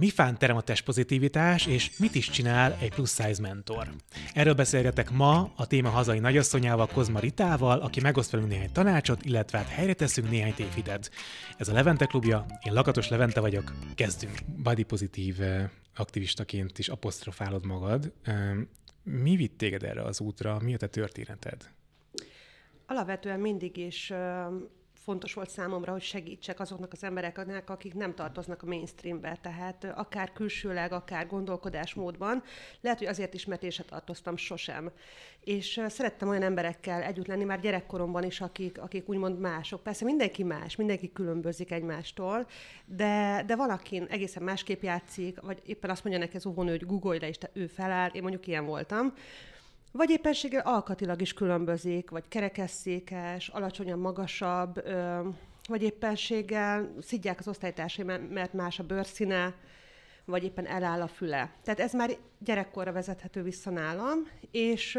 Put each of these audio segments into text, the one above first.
Mifán terem a testpozitivitás, és mit is csinál egy plusz size mentor? Erről beszélgetek ma a téma hazai nagyasszonyával, Kozma Ritával, aki megoszt velünk néhány tanácsot, illetve hát helyre teszünk néhány tévhitet. Ez a Levente klubja, én Lakatos Levente vagyok, kezdünk. Body pozitív eh, aktivistaként is apostrofálod magad. Eh, mi vitt téged erre az útra? Mi a te történeted? Alapvetően mindig is eh, fontos volt számomra, hogy segítsek azoknak az embereknek, akik nem tartoznak a mainstreambe, tehát akár külsőleg, akár gondolkodásmódban, lehet, hogy azért is, mert én se tartoztam sosem. És szerettem olyan emberekkel együtt lenni már gyerekkoromban is, akik, akik úgymond mások. Persze mindenki más, mindenki különbözik egymástól, de, de valaki egészen másképp játszik, vagy éppen azt mondja neki az óvónő, hogy Google le, és te ő feláll, én mondjuk ilyen voltam, vagy éppenséggel alkatilag is különbözik, vagy kerekesszékes, alacsonyan magasabb, vagy éppenséggel szidják az osztálytársai, mert más a bőrszíne, vagy éppen eláll a füle. Tehát ez már gyerekkorra vezethető vissza nálam, és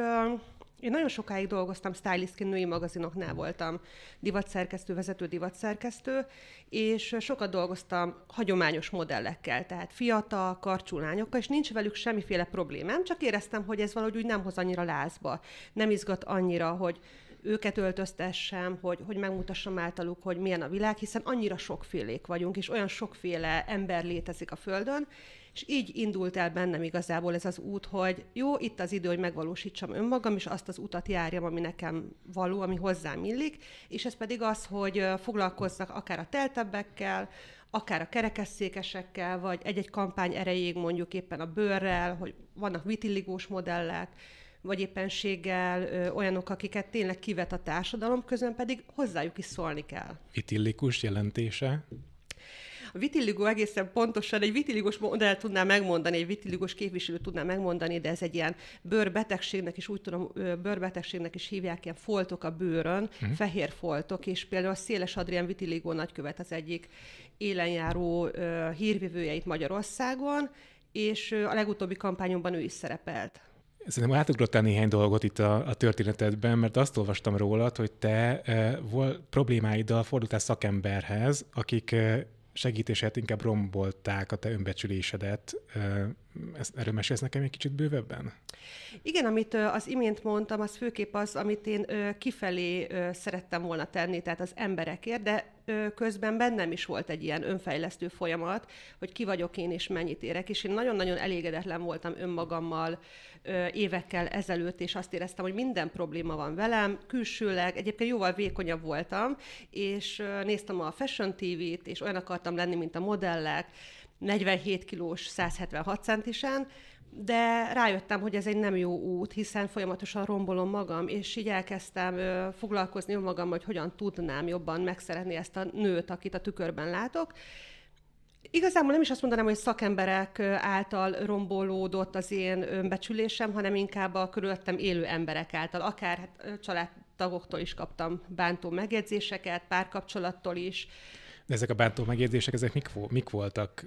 én nagyon sokáig dolgoztam stylistként, női magazinoknál hmm. voltam divatszerkesztő, vezető divatszerkesztő, és sokat dolgoztam hagyományos modellekkel, tehát fiatal, karcsú lányokkal, és nincs velük semmiféle problémám, csak éreztem, hogy ez valahogy úgy nem hoz annyira lázba, nem izgat annyira, hogy őket öltöztessem, hogy, hogy megmutassam általuk, hogy milyen a világ, hiszen annyira sokfélék vagyunk, és olyan sokféle ember létezik a Földön, és így indult el bennem igazából ez az út, hogy jó, itt az idő, hogy megvalósítsam önmagam, és azt az utat járjam, ami nekem való, ami hozzám illik, és ez pedig az, hogy foglalkozzak akár a teltebbekkel, akár a kerekesszékesekkel, vagy egy-egy kampány erejéig mondjuk éppen a bőrrel, hogy vannak vitilligós modellek, vagy éppenséggel ö, olyanok, akiket tényleg kivet a társadalom, közben pedig hozzájuk is szólni kell. Vitillikus jelentése? A vitiligo egészen pontosan egy vitiligos modell tudná megmondani, egy vitiligos képviselő tudná megmondani, de ez egy ilyen bőrbetegségnek is, úgy tudom, bőrbetegségnek is hívják, ilyen foltok a bőrön, uh-huh. fehér foltok, és például a Széles Adrián vitiligó nagykövet az egyik élenjáró hírvivője itt Magyarországon, és a legutóbbi kampányomban ő is szerepelt. Szerintem átugrottál néhány dolgot itt a, a történetedben, mert azt olvastam rólad, hogy te e, vol, problémáiddal fordultál szakemberhez, akik e, segítését inkább rombolták a te önbecsülésedet, ezt, erről mesélsz nekem egy kicsit bővebben? Igen, amit az imént mondtam, az főképp az, amit én kifelé szerettem volna tenni, tehát az emberekért, de közben bennem is volt egy ilyen önfejlesztő folyamat, hogy ki vagyok én és mennyit érek, és én nagyon-nagyon elégedetlen voltam önmagammal évekkel ezelőtt, és azt éreztem, hogy minden probléma van velem, külsőleg, egyébként jóval vékonyabb voltam, és néztem a Fashion TV-t, és olyan akartam lenni, mint a modellek, 47 kilós 176 centisen, de rájöttem, hogy ez egy nem jó út, hiszen folyamatosan rombolom magam, és így elkezdtem ö, foglalkozni magammal, hogy hogyan tudnám jobban megszeretni ezt a nőt, akit a tükörben látok. Igazából nem is azt mondanám, hogy szakemberek által rombolódott az én önbecsülésem, hanem inkább a körülöttem élő emberek által, akár hát, családtagoktól is kaptam bántó megjegyzéseket, párkapcsolattól is. De ezek a bántó megjegyzések, ezek mik, mik voltak?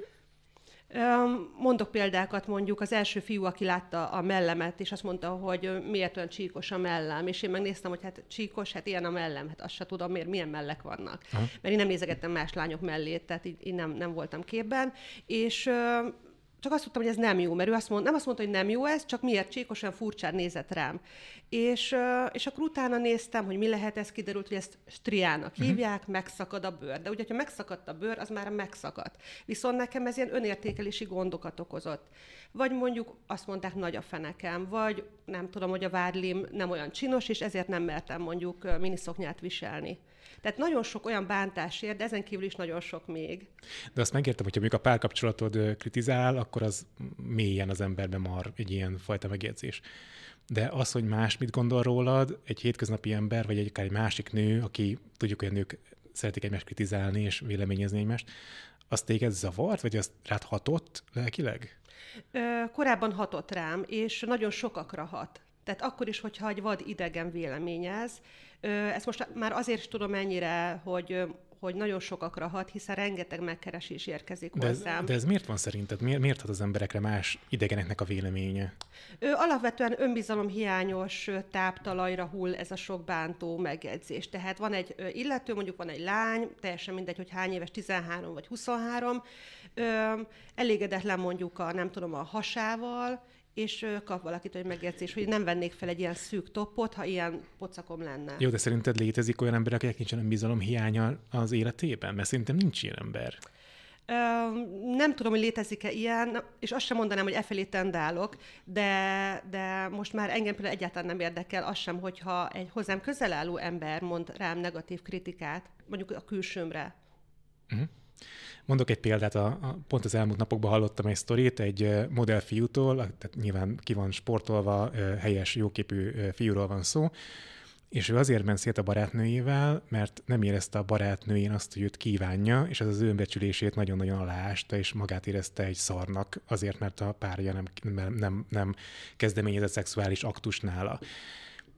Mondok példákat mondjuk, az első fiú, aki látta a mellemet, és azt mondta, hogy miért olyan csíkos a mellem, és én megnéztem, hogy hát csíkos, hát ilyen a mellem, hát azt se tudom, miért, milyen mellek vannak. Aha. Mert én nem nézegettem más lányok mellét, tehát így, így nem, nem voltam képben, és csak azt tudtam, hogy ez nem jó, mert ő azt mond, nem azt mondta, hogy nem jó ez, csak miért csíkosan furcsán nézett rám. És, és akkor utána néztem, hogy mi lehet ez, kiderült, hogy ezt striának mhm. hívják, uh-huh. megszakad a bőr. De ugye, ha megszakadt a bőr, az már megszakadt. Viszont nekem ez ilyen önértékelési gondokat okozott. Vagy mondjuk azt mondták, nagy a fenekem, vagy nem tudom, hogy a vádlim nem olyan csinos, és ezért nem mertem mondjuk miniszoknyát viselni. Tehát nagyon sok olyan bántás ér, de ezen kívül is nagyon sok még. De azt megértem, hogyha mondjuk a párkapcsolatod kritizál, akkor az mélyen az emberben mar egy ilyen fajta megjegyzés. De az, hogy más mit gondol rólad, egy hétköznapi ember, vagy egy, akár egy másik nő, aki tudjuk, hogy a nők szeretik egymást kritizálni és véleményezni egymást, az téged zavart, vagy az rád hatott lelkileg? korábban hatott rám, és nagyon sokakra hat. Tehát akkor is, hogyha egy vad idegen véleményez, ezt most már azért tudom ennyire, hogy hogy nagyon sokakra hat, hiszen rengeteg megkeresés érkezik de ez, hozzám. De ez miért van szerinted? Miért, miért hat az emberekre más idegeneknek a véleménye? Ő alapvetően önbizalom hiányos táptalajra hull ez a sok bántó megjegyzés. Tehát van egy illető, mondjuk van egy lány, teljesen mindegy, hogy hány éves, 13 vagy 23, elégedetlen mondjuk a, nem tudom, a hasával, és kap valakit, hogy megértés, hogy nem vennék fel egy ilyen szűk toppot, ha ilyen pocakom lenne. Jó, de szerinted létezik olyan ember, akinek nincsen bizalom hiánya az életében? Mert szerintem nincs ilyen ember. Ö, nem tudom, hogy létezik-e ilyen, és azt sem mondanám, hogy e felé tendálok, de, de most már engem például egyáltalán nem érdekel az sem, hogyha egy hozzám közel álló ember mond rám negatív kritikát, mondjuk a külsőmre. Uh-huh. Mondok egy példát, a, a, pont az elmúlt napokban hallottam egy sztorit egy modellfiútól, tehát nyilván ki van sportolva, helyes, jóképű fiúról van szó, és ő azért ment szét a barátnőjével, mert nem érezte a barátnőjén azt, hogy őt kívánja, és ez az önbecsülését nagyon-nagyon aláásta, és magát érezte egy szarnak azért, mert a párja nem, nem, nem, nem kezdeményezett szexuális aktus nála.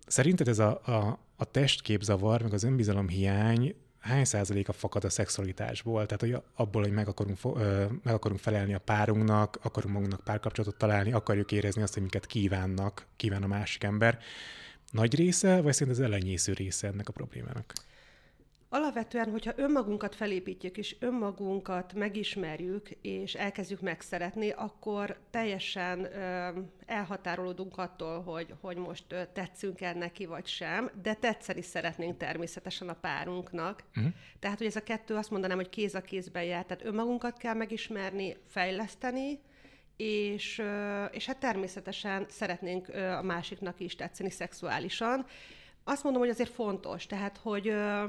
Szerinted ez a, a, a testképzavar, meg az önbizalom hiány hány százaléka fakad a szexualitásból, tehát hogy abból, hogy meg akarunk, meg akarunk felelni a párunknak, akarunk magunknak párkapcsolatot találni, akarjuk érezni azt, hogy minket kívánnak, kíván a másik ember. Nagy része, vagy szerint az elenyésző része ennek a problémának? Alapvetően, hogyha önmagunkat felépítjük, és önmagunkat megismerjük, és elkezdjük megszeretni, akkor teljesen ö, elhatárolódunk attól, hogy, hogy most ö, tetszünk el neki, vagy sem, de tetszeni szeretnénk természetesen a párunknak. Uh-huh. Tehát, hogy ez a kettő azt mondanám, hogy kéz a kézben jár, tehát önmagunkat kell megismerni, fejleszteni, és, ö, és hát természetesen szeretnénk ö, a másiknak is tetszeni szexuálisan. Azt mondom, hogy azért fontos, tehát, hogy... Ö,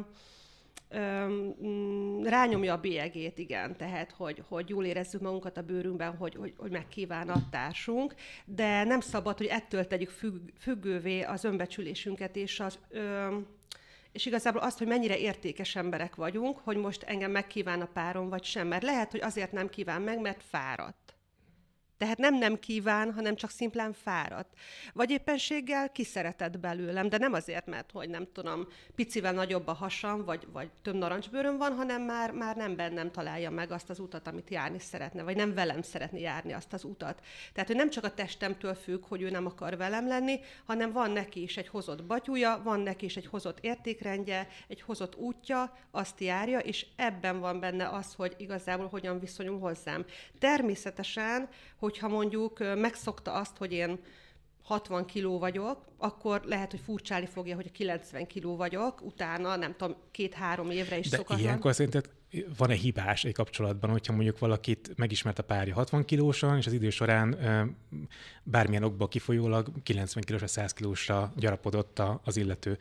Öm, mm, rányomja a bélyegét, igen, tehát, hogy, hogy jól érezzük magunkat a bőrünkben, hogy, hogy, hogy megkíván a társunk, de nem szabad, hogy ettől tegyük függ, függővé az önbecsülésünket és az... Öm, és igazából azt, hogy mennyire értékes emberek vagyunk, hogy most engem megkíván a párom, vagy sem, mert lehet, hogy azért nem kíván meg, mert fáradt tehát nem nem kíván, hanem csak szimplán fáradt. Vagy éppenséggel kiszeretett belőlem, de nem azért, mert hogy nem tudom, picivel nagyobb a hasam, vagy, vagy több narancsbőröm van, hanem már, már nem bennem találja meg azt az utat, amit járni szeretne, vagy nem velem szeretni járni azt az utat. Tehát, hogy nem csak a testemtől függ, hogy ő nem akar velem lenni, hanem van neki is egy hozott batyúja, van neki is egy hozott értékrendje, egy hozott útja, azt járja, és ebben van benne az, hogy igazából hogyan viszonyul hozzám. Természetesen, hogy hogyha mondjuk megszokta azt, hogy én 60 kiló vagyok, akkor lehet, hogy furcsálni fogja, hogy 90 kiló vagyok, utána nem tudom, két-három évre is De szokatlan. ilyenkor szerinted van-e hibás egy kapcsolatban, hogyha mondjuk valakit megismert a párja 60 kilósan, és az idő során bármilyen okba kifolyólag 90 kilósra, 100 kilósra gyarapodott az illető.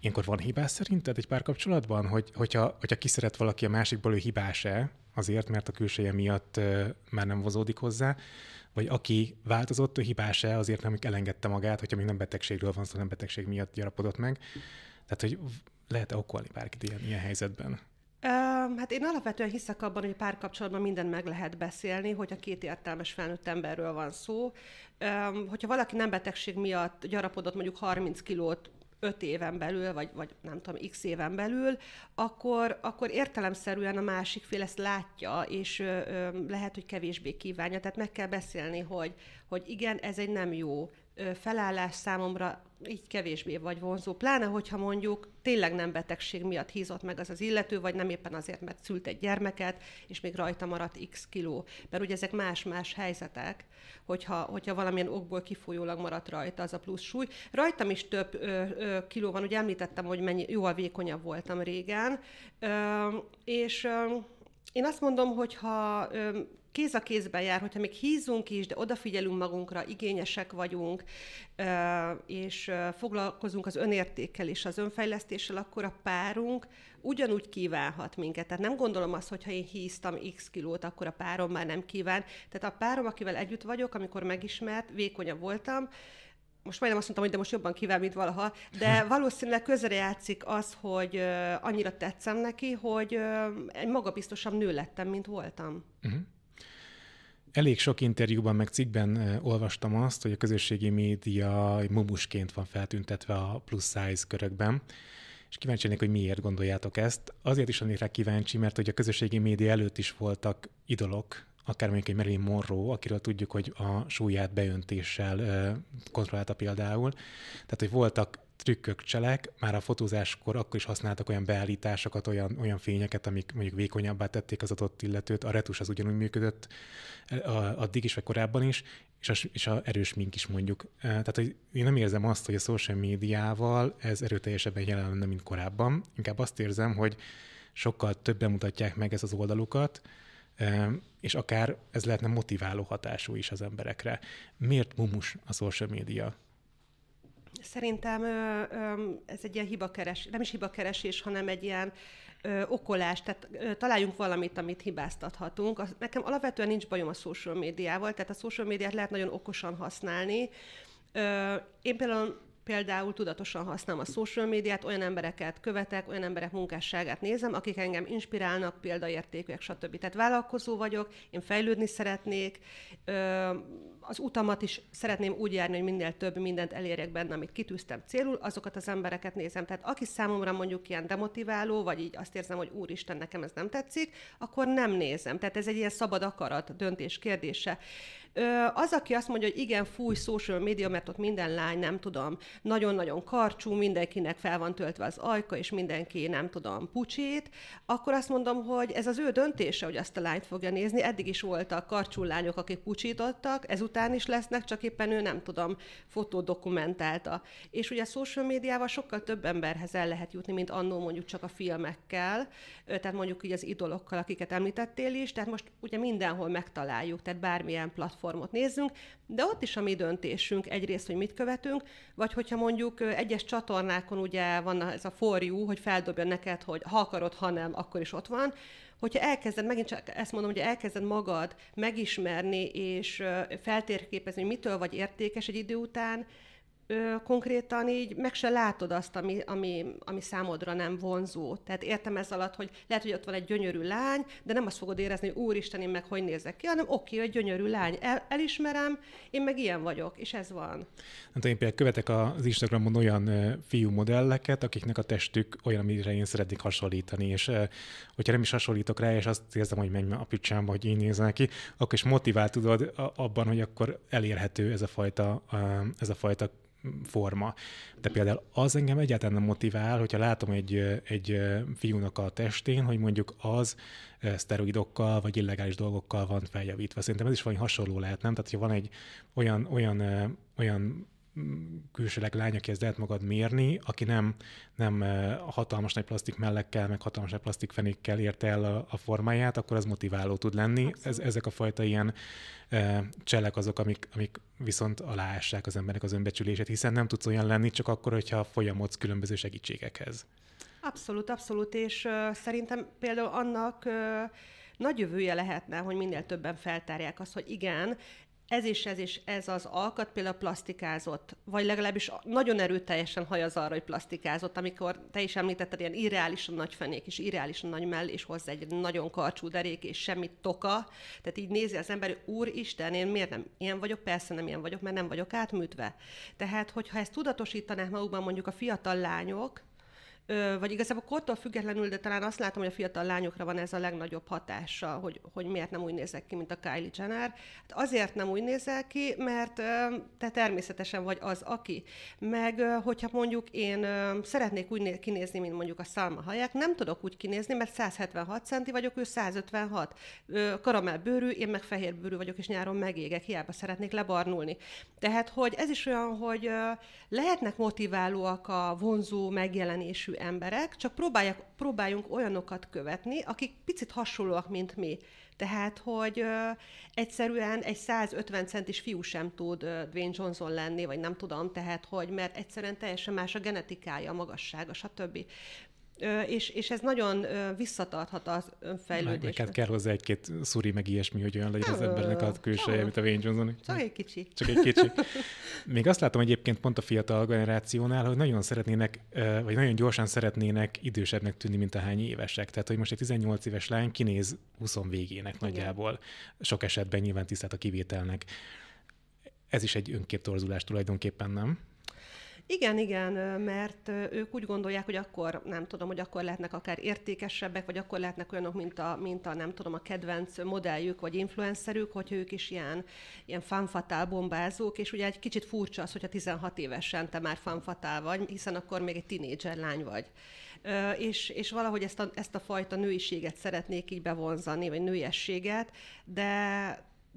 Ilyenkor van hibás szerinted egy pár kapcsolatban, hogy, hogyha, hogyha kiszeret valaki a másikból, ő hibás-e? azért, mert a külseje miatt már nem vozódik hozzá, vagy aki változott, a hibás-e azért, nem elengedte magát, hogyha még nem betegségről van szó, szóval nem betegség miatt gyarapodott meg. Tehát, hogy lehet-e okolni bárkit ilyen, ilyen helyzetben? Hát én alapvetően hiszek abban, hogy párkapcsolatban mindent meg lehet beszélni, hogy a két értelmes felnőtt emberről van szó. Hogyha valaki nem betegség miatt gyarapodott mondjuk 30 kilót öt éven belül, vagy, vagy nem tudom, x éven belül, akkor, akkor értelemszerűen a másik fél ezt látja, és ö, ö, lehet, hogy kevésbé kívánja. Tehát meg kell beszélni, hogy, hogy igen, ez egy nem jó felállás számomra, így kevésbé vagy vonzó. Pláne, hogyha mondjuk tényleg nem betegség miatt hízott meg az az illető, vagy nem éppen azért, mert szült egy gyermeket, és még rajta maradt x kiló. Mert ugye ezek más-más helyzetek, hogyha, hogyha valamilyen okból kifolyólag maradt rajta az a plusz súly. Rajtam is több ö, ö, kiló van, ugye említettem, hogy mennyi, jóval vékonyabb voltam régen, ö, és ö, én azt mondom, hogy ha kéz a kézben jár, hogyha még hízunk is, de odafigyelünk magunkra, igényesek vagyunk, és foglalkozunk az önértékkel és az önfejlesztéssel, akkor a párunk ugyanúgy kívánhat minket. Tehát nem gondolom azt, hogy ha én híztam x kilót, akkor a párom már nem kíván. Tehát a párom, akivel együtt vagyok, amikor megismert, vékonyabb voltam, most majdnem azt mondtam, hogy de most jobban kíván, mint valaha, de valószínűleg közre játszik az, hogy annyira tetszem neki, hogy egy magabiztosabb nő lettem, mint voltam. Uh-huh. Elég sok interjúban meg cikkben olvastam azt, hogy a közösségi média mumusként van feltüntetve a plus size körökben, és kíváncsi lennék, hogy miért gondoljátok ezt. Azért is lennék rá kíváncsi, mert hogy a közösségi média előtt is voltak idolok, akár mondjuk egy Marilyn Monroe, akiről tudjuk, hogy a súlyát beöntéssel kontrollálta például. Tehát, hogy voltak trükkök cselek, már a fotózáskor akkor is használtak olyan beállításokat, olyan, olyan fényeket, amik mondjuk vékonyabbá tették az adott illetőt, a retus az ugyanúgy működött e, addig is, vagy korábban is, és a, és a erős mink is mondjuk. E, tehát hogy én nem érzem azt, hogy a social médiával ez erőteljesebben jelen lenne, mint korábban. Inkább azt érzem, hogy sokkal többen mutatják meg ez az oldalukat, e, és akár ez lehetne motiváló hatású is az emberekre. Miért mumus a social média? Szerintem ö, ö, ez egy ilyen hibakeres, nem is hibakeresés, hanem egy ilyen ö, okolás, tehát ö, találjunk valamit, amit hibáztathatunk. Az, nekem alapvetően nincs bajom a social médiával, tehát a social médiát lehet nagyon okosan használni. Ö, én például például tudatosan használom a social médiát, olyan embereket követek, olyan emberek munkásságát nézem, akik engem inspirálnak, példaértékűek, stb. Tehát vállalkozó vagyok, én fejlődni szeretnék, az utamat is szeretném úgy járni, hogy minél több mindent elérjek benne, amit kitűztem célul, azokat az embereket nézem. Tehát aki számomra mondjuk ilyen demotiváló, vagy így azt érzem, hogy úristen, nekem ez nem tetszik, akkor nem nézem. Tehát ez egy ilyen szabad akarat döntés kérdése. Az, aki azt mondja, hogy igen, fúj social media, mert ott minden lány, nem tudom, nagyon-nagyon karcsú, mindenkinek fel van töltve az ajka, és mindenki, nem tudom, pucsét, akkor azt mondom, hogy ez az ő döntése, hogy azt a lányt fogja nézni. Eddig is voltak karcsú lányok, akik pucsítottak, ezután után is lesznek, csak éppen ő nem tudom, fotodokumentálta. És ugye a social médiával sokkal több emberhez el lehet jutni, mint annó mondjuk csak a filmekkel, tehát mondjuk így az idolokkal, akiket említettél is, tehát most ugye mindenhol megtaláljuk, tehát bármilyen platformot nézzünk, de ott is a mi döntésünk egyrészt, hogy mit követünk, vagy hogyha mondjuk egyes csatornákon ugye van ez a forjú, hogy feldobja neked, hogy ha akarod, ha nem, akkor is ott van, hogyha elkezded, megint csak ezt mondom, hogy elkezded magad megismerni és feltérképezni, hogy mitől vagy értékes egy idő után, ö, konkrétan így meg se látod azt, ami, ami, ami számodra nem vonzó. Tehát értem ez alatt, hogy lehet, hogy ott van egy gyönyörű lány, de nem azt fogod érezni, hogy úristen, én meg hogy nézek ki, hanem oké, egy gyönyörű lány, El, elismerem, én meg ilyen vagyok, és ez van. Nem tudom, én például követek az Instagramon olyan fiú modelleket, akiknek a testük olyan, amire én szeretnék hasonlítani, és hogyha nem is hasonlítok rá, és azt érzem, hogy menj a picsámba, hogy én néznek ki, akkor is motivál tudod abban, hogy akkor elérhető ez a fajta, ez a fajta forma. De például az engem egyáltalán nem motivál, hogyha látom egy, egy fiúnak a testén, hogy mondjuk az szteroidokkal vagy illegális dolgokkal van feljavítva. Szerintem ez is valami hasonló lehet, nem? Tehát, hogyha van egy olyan, olyan, olyan külsőleg ezt lehet magad mérni, aki nem, nem eh, hatalmas nagy plastik mellekkel, meg hatalmas nagy plastik fenékkel érte el a, a formáját, akkor az motiváló tud lenni. Ez, ezek a fajta ilyen e, cselek azok, amik, amik viszont aláássák az embernek az önbecsülését, hiszen nem tudsz olyan lenni csak akkor, hogyha folyamodsz különböző segítségekhez. Abszolút, abszolút, és uh, szerintem például annak uh, nagy jövője lehetne, hogy minél többen feltárják azt, hogy igen, ez is, ez is, ez az alkat például plastikázott, vagy legalábbis nagyon erőteljesen haj az arra, hogy plastikázott, amikor te is említetted, ilyen irreálisan nagy fenék, és irreálisan nagy mell, és hozzá egy nagyon karcsú derék, és semmi toka. Tehát így nézi az ember, úristen, én miért nem ilyen vagyok? Persze nem ilyen vagyok, mert nem vagyok átműtve. Tehát, hogyha ezt tudatosítanák magukban mondjuk a fiatal lányok, vagy igazából kortól függetlenül, de talán azt látom, hogy a fiatal lányokra van ez a legnagyobb hatása, hogy, hogy miért nem úgy nézek ki, mint a Kylie Jenner. Hát azért nem úgy nézel ki, mert te természetesen vagy az, aki. Meg hogyha mondjuk én szeretnék úgy kinézni, mint mondjuk a Salma Hayek, nem tudok úgy kinézni, mert 176 centi vagyok, ő 156. Karamell bőrű, én meg fehér bőrű vagyok, és nyáron megégek, hiába szeretnék lebarnulni. Tehát, hogy ez is olyan, hogy lehetnek motiválóak a vonzó megjelenésű emberek, csak próbálják, próbáljunk olyanokat követni, akik picit hasonlóak, mint mi. Tehát, hogy ö, egyszerűen egy 150 centis fiú sem tud ö, Dwayne Johnson lenni, vagy nem tudom, tehát, hogy mert egyszerűen teljesen más a genetikája, a magassága, stb és, és ez nagyon visszatarthat az önfejlődést. Hát Neked kell hozzá egy-két szuri, meg ilyesmi, hogy olyan legyen az embernek a külseje, mint a Wayne Johnson. Csak egy kicsi. Csak egy kicsi. Még azt látom egyébként pont a fiatal generációnál, hogy nagyon szeretnének, vagy nagyon gyorsan szeretnének idősebbnek tűnni, mint a hány évesek. Tehát, hogy most egy 18 éves lány kinéz 20 végének nagyjából. Sok esetben nyilván tisztelt a kivételnek. Ez is egy önképtorzulás tulajdonképpen, nem? Igen, igen, mert ők úgy gondolják, hogy akkor, nem tudom, hogy akkor lehetnek akár értékesebbek, vagy akkor lehetnek olyanok, mint a, mint a nem tudom, a kedvenc modelljük, vagy influencerük, hogy ők is ilyen, ilyen fanfatál bombázók, és ugye egy kicsit furcsa az, hogyha 16 évesen te már fanfatál vagy, hiszen akkor még egy tinédzser lány vagy. És, és valahogy ezt a, ezt a fajta nőiséget szeretnék így bevonzani, vagy nőiességet, de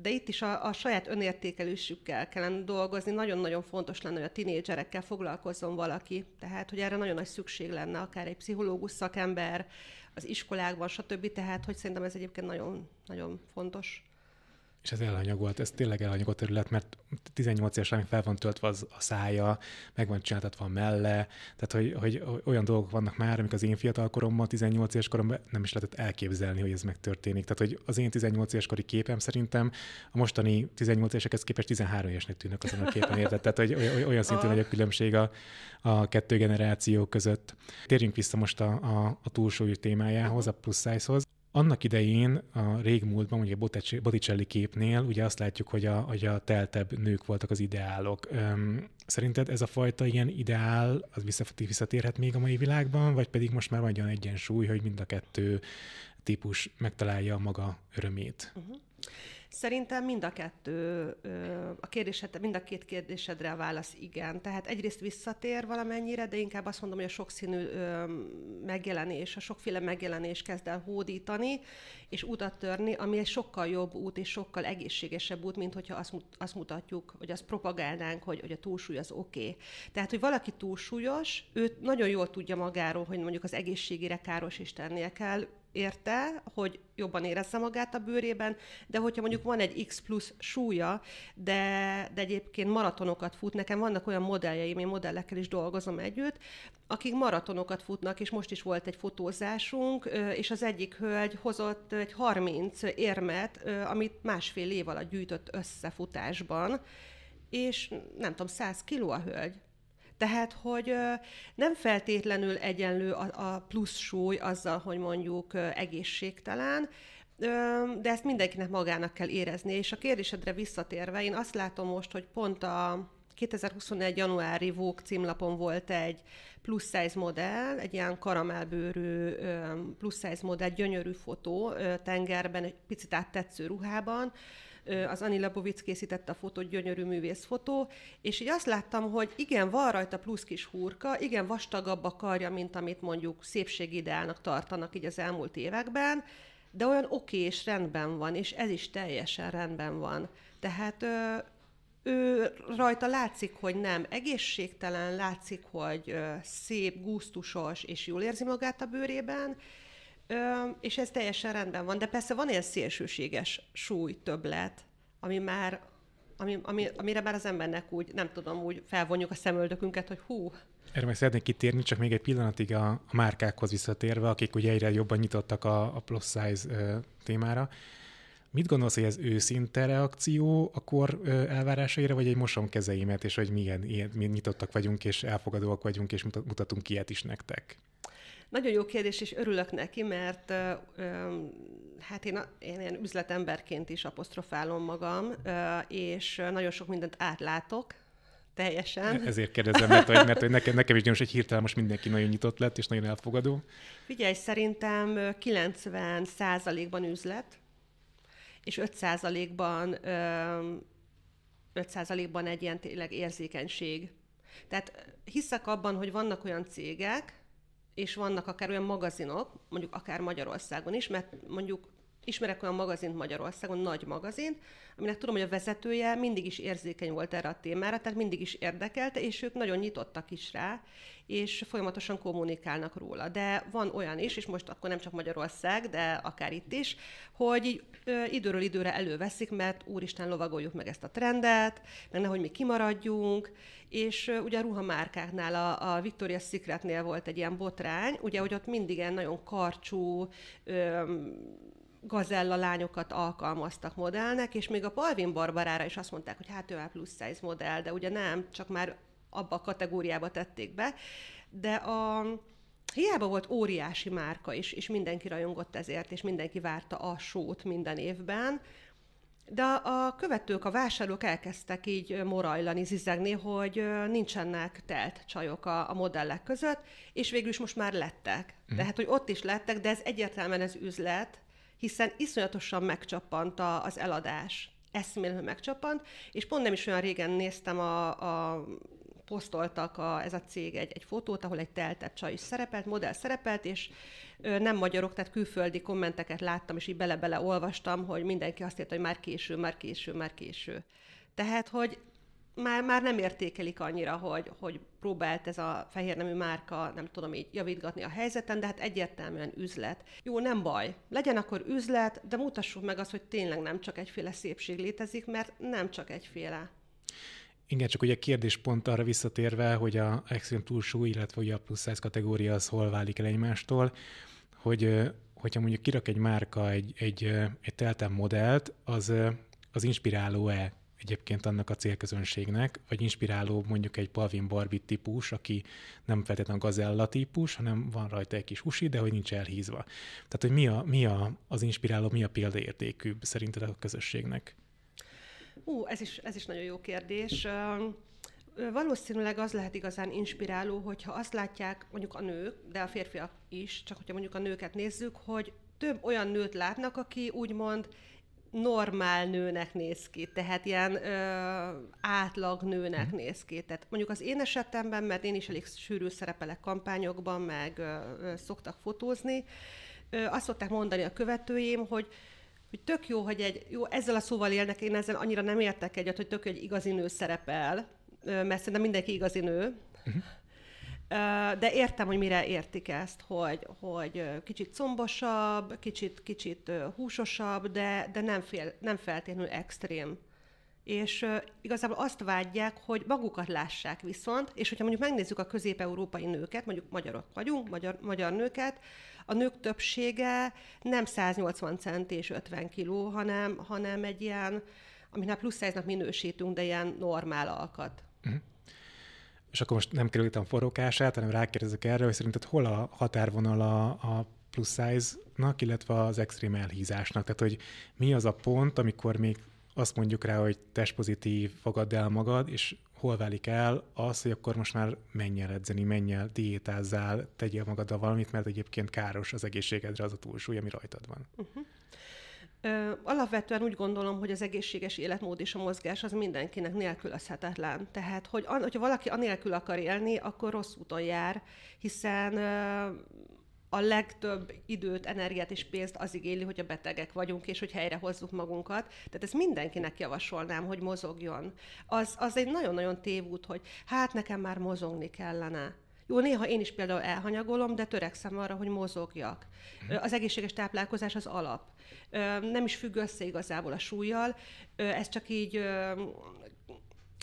de itt is a, a saját önértékelésükkel kellene dolgozni. Nagyon-nagyon fontos lenne, hogy a tinédzserekkel foglalkozzon valaki. Tehát, hogy erre nagyon nagy szükség lenne, akár egy pszichológus szakember, az iskolákban, stb. Tehát, hogy szerintem ez egyébként nagyon, nagyon fontos és ez elhanyagolt, ez tényleg elhanyagolt terület, mert 18 évesen fel van töltve az, a szája, meg van csináltatva a melle, tehát hogy, hogy olyan dolgok vannak már, amik az én fiatal koromban, 18 éves koromban nem is lehetett elképzelni, hogy ez megtörténik. Tehát hogy az én 18 éves kori képem szerintem a mostani 18 évesekhez képest 13 évesnek tűnök azon a képen, érted? Tehát hogy olyan, olyan szintű nagy a különbség a, a kettő generáció között. Térjünk vissza most a, a, a túlsúly témájához, a plusz size-hoz. Annak idején a régmúltban, mondjuk egy Botticelli képnél, ugye azt látjuk, hogy a, hogy a teltebb nők voltak az ideálok. Öm, szerinted ez a fajta ilyen ideál, az visszatérhet még a mai világban, vagy pedig most már van egy olyan egyensúly, hogy mind a kettő típus megtalálja maga örömét? Uh-huh. Szerintem mind a kettő, a kérdésed, mind a két kérdésedre a válasz igen. Tehát egyrészt visszatér valamennyire, de inkább azt mondom, hogy a sokszínű megjelenés, a sokféle megjelenés kezd el hódítani, és utat törni, ami egy sokkal jobb út és sokkal egészségesebb út, mint hogyha azt, mutatjuk, hogy azt propagálnánk, hogy, hogy a túlsúly az oké. Okay. Tehát, hogy valaki túlsúlyos, ő nagyon jól tudja magáról, hogy mondjuk az egészségére káros is tennie kell, érte, hogy jobban érezze magát a bőrében, de hogyha mondjuk van egy X plusz súlya, de, de egyébként maratonokat fut, nekem vannak olyan modelljeim, én modellekkel is dolgozom együtt, akik maratonokat futnak, és most is volt egy fotózásunk, és az egyik hölgy hozott egy 30 érmet, amit másfél év alatt gyűjtött összefutásban, és nem tudom, 100 kiló a hölgy. Tehát, hogy nem feltétlenül egyenlő a plusz súly azzal, hogy mondjuk egészségtelen, de ezt mindenkinek magának kell érezni És a kérdésedre visszatérve, én azt látom most, hogy pont a 2021. januári Vogue címlapon volt egy plusz size modell, egy ilyen karamellbőrű plusz size modell, gyönyörű fotó tengerben, egy picit áttetsző ruhában, az Ani Lebovic készítette a fotót, gyönyörű művész fotó, és így azt láttam, hogy igen, van rajta plusz kis húrka, igen, vastagabb a karja, mint amit mondjuk szépségideálnak tartanak így az elmúlt években, de olyan oké és rendben van, és ez is teljesen rendben van. Tehát ö, ő rajta látszik, hogy nem egészségtelen, látszik, hogy szép, gusztusos, és jól érzi magát a bőrében, Ö, és ez teljesen rendben van. De persze van ilyen szélsőséges többlet, ami már, ami, ami, amire már az embernek úgy, nem tudom, úgy felvonjuk a szemöldökünket, hogy hú. Erre meg szeretnék kitérni, csak még egy pillanatig a, a márkákhoz visszatérve, akik ugye egyre jobban nyitottak a, a plus size ö, témára. Mit gondolsz, hogy ez őszinte reakció a kor elvárásaira, vagy egy mosom kezeimet, és hogy milyen, ilyen, mi nyitottak vagyunk, és elfogadóak vagyunk, és mutatunk ilyet is nektek? Nagyon jó kérdés, és örülök neki, mert hát én, én ilyen üzletemberként is apostrofálom magam, és nagyon sok mindent átlátok, teljesen. E-, ezért kérdezem, mert, hogy, mert hogy nekem, nekem is gyanús, egy hirtelen most mindenki nagyon nyitott lett, és nagyon elfogadó. Figyelj, szerintem 90 ban üzlet, és 5 ban 5 ban egy ilyen tényleg érzékenység. Tehát hiszek abban, hogy vannak olyan cégek, és vannak akár olyan magazinok, mondjuk akár Magyarországon is, mert mondjuk ismerek olyan magazint Magyarországon, nagy magazint, aminek tudom, hogy a vezetője mindig is érzékeny volt erre a témára, tehát mindig is érdekelte, és ők nagyon nyitottak is rá, és folyamatosan kommunikálnak róla. De van olyan is, és most akkor nem csak Magyarország, de akár itt is, hogy így, ö, időről időre előveszik, mert úristen lovagoljuk meg ezt a trendet, meg nehogy mi kimaradjunk, és ö, ugye a ruhamárkáknál, a, a Victoria's Secretnél volt egy ilyen botrány, ugye, hogy ott mindig ilyen nagyon karcsú, ö, gazella lányokat alkalmaztak modellnek, és még a Palvin Barbarára is azt mondták, hogy hát ő a plusz size modell, de ugye nem, csak már abba a kategóriába tették be, de a, Hiába volt óriási márka is, és mindenki rajongott ezért, és mindenki várta a sót minden évben, de a követők, a vásárlók elkezdtek így morajlani, zizegni, hogy nincsenek telt csajok a, a modellek között, és végül is most már lettek. Mm. Tehát, hogy ott is lettek, de ez egyértelműen ez üzlet, hiszen iszonyatosan megcsappant a, az eladás. Eszmélő megcsappant, és pont nem is olyan régen néztem a, a posztoltak a, ez a cég egy, egy fotót, ahol egy teltebb csaj is szerepelt, modell szerepelt, és ö, nem magyarok, tehát külföldi kommenteket láttam, és így bele-bele olvastam, hogy mindenki azt írta, hogy már késő, már késő, már késő. Tehát, hogy már, már nem értékelik annyira, hogy, hogy próbált ez a fehérnemű márka, nem tudom így javítgatni a helyzeten, de hát egyértelműen üzlet. Jó, nem baj. Legyen akkor üzlet, de mutassuk meg azt, hogy tényleg nem csak egyféle szépség létezik, mert nem csak egyféle. Igen, csak ugye a kérdés pont arra visszatérve, hogy a extrém túlsú, illetve ugye a plusz 100 kategória az hol válik el egymástól, hogy hogyha mondjuk kirak egy márka egy, egy, egy teltem modellt, az, az inspiráló-e egyébként annak a célközönségnek, vagy inspiráló mondjuk egy Palvin Barbie típus, aki nem feltétlenül gazella típus, hanem van rajta egy kis usi, de hogy nincs elhízva. Tehát, hogy mi, a, mi a, az inspiráló, mi a példaértékűbb szerinted a közösségnek? Ú, ez is, ez is nagyon jó kérdés. Valószínűleg az lehet igazán inspiráló, hogyha azt látják mondjuk a nők, de a férfiak is, csak hogyha mondjuk a nőket nézzük, hogy több olyan nőt látnak, aki úgymond normál nőnek néz ki, tehát ilyen ö, átlag nőnek uh néz ki. Tehát mondjuk az én esetemben, mert én is elég sűrű szerepelek kampányokban, meg ö, ö, szoktak fotózni, ö, azt szokták mondani a követőim, hogy hogy tök jó, hogy egy, jó, ezzel a szóval élnek, én ezzel annyira nem értek egyet, hogy tök jó, hogy igazi nő szerepel, mert szerintem mindenki igazi nő, uh-huh. De értem, hogy mire értik ezt, hogy, hogy kicsit combosabb, kicsit, kicsit húsosabb, de, de nem, fél, nem feltétlenül extrém. És igazából azt vágyják, hogy magukat lássák viszont, és hogyha mondjuk megnézzük a közép-európai nőket, mondjuk magyarok vagyunk, magyar, magyar nőket, a nők többsége nem 180 cent és 50 kiló, hanem, hanem egy ilyen, aminek plusz 100-nak minősítünk, de ilyen normál alkat. Uh-huh és akkor most nem kerültem forrókását, hanem rákérdezek erre, hogy szerinted hol a határvonal a, a plus size-nak, illetve az extrém elhízásnak. Tehát, hogy mi az a pont, amikor még azt mondjuk rá, hogy testpozitív, fogadd el magad, és hol válik el az, hogy akkor most már menj el edzeni, menj el, diétázzál, tegyél magaddal valamit, mert egyébként káros az egészségedre az a túlsúly, ami rajtad van. Uh-huh. Ö, alapvetően úgy gondolom, hogy az egészséges életmód és a mozgás az mindenkinek nélkülözhetetlen. Tehát, hogy an, hogyha valaki anélkül akar élni, akkor rossz úton jár, hiszen ö, a legtöbb időt, energiát és pénzt az igényli, hogy a betegek vagyunk, és hogy helyre hozzuk magunkat. Tehát ezt mindenkinek javasolnám, hogy mozogjon. Az, az egy nagyon-nagyon tévút, hogy hát nekem már mozogni kellene. Jó, néha én is például elhanyagolom, de törekszem arra, hogy mozogjak. Mhm. Az egészséges táplálkozás az alap. Nem is függ össze igazából a súlyjal, ez csak így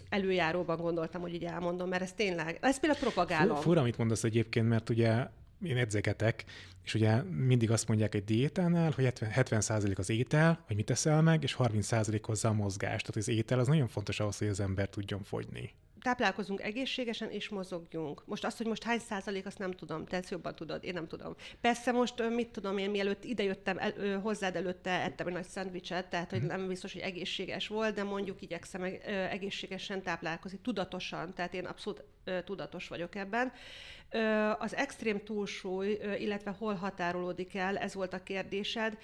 előjáróban gondoltam, hogy így elmondom, mert ez tényleg, ez például propagálom. Fura, amit mondasz egyébként, mert ugye én edzegetek, és ugye mindig azt mondják egy diétánál, hogy 70% az étel, hogy mit teszel meg, és 30% hozza a mozgás. Tehát az étel az nagyon fontos ahhoz, hogy az ember tudjon fogyni táplálkozunk egészségesen és mozogjunk. Most azt, hogy most hány százalék, azt nem tudom, te ezt jobban tudod, én nem tudom. Persze most mit tudom én, mielőtt idejöttem el, hozzád előtte, ettem egy nagy szendvicset, tehát hogy mhm. nem biztos, hogy egészséges volt, de mondjuk igyekszem e-, egészségesen táplálkozni, tudatosan, tehát én abszolút tudatos vagyok ebben. Az extrém túlsúly, illetve hol határolódik el, ez volt a kérdésed.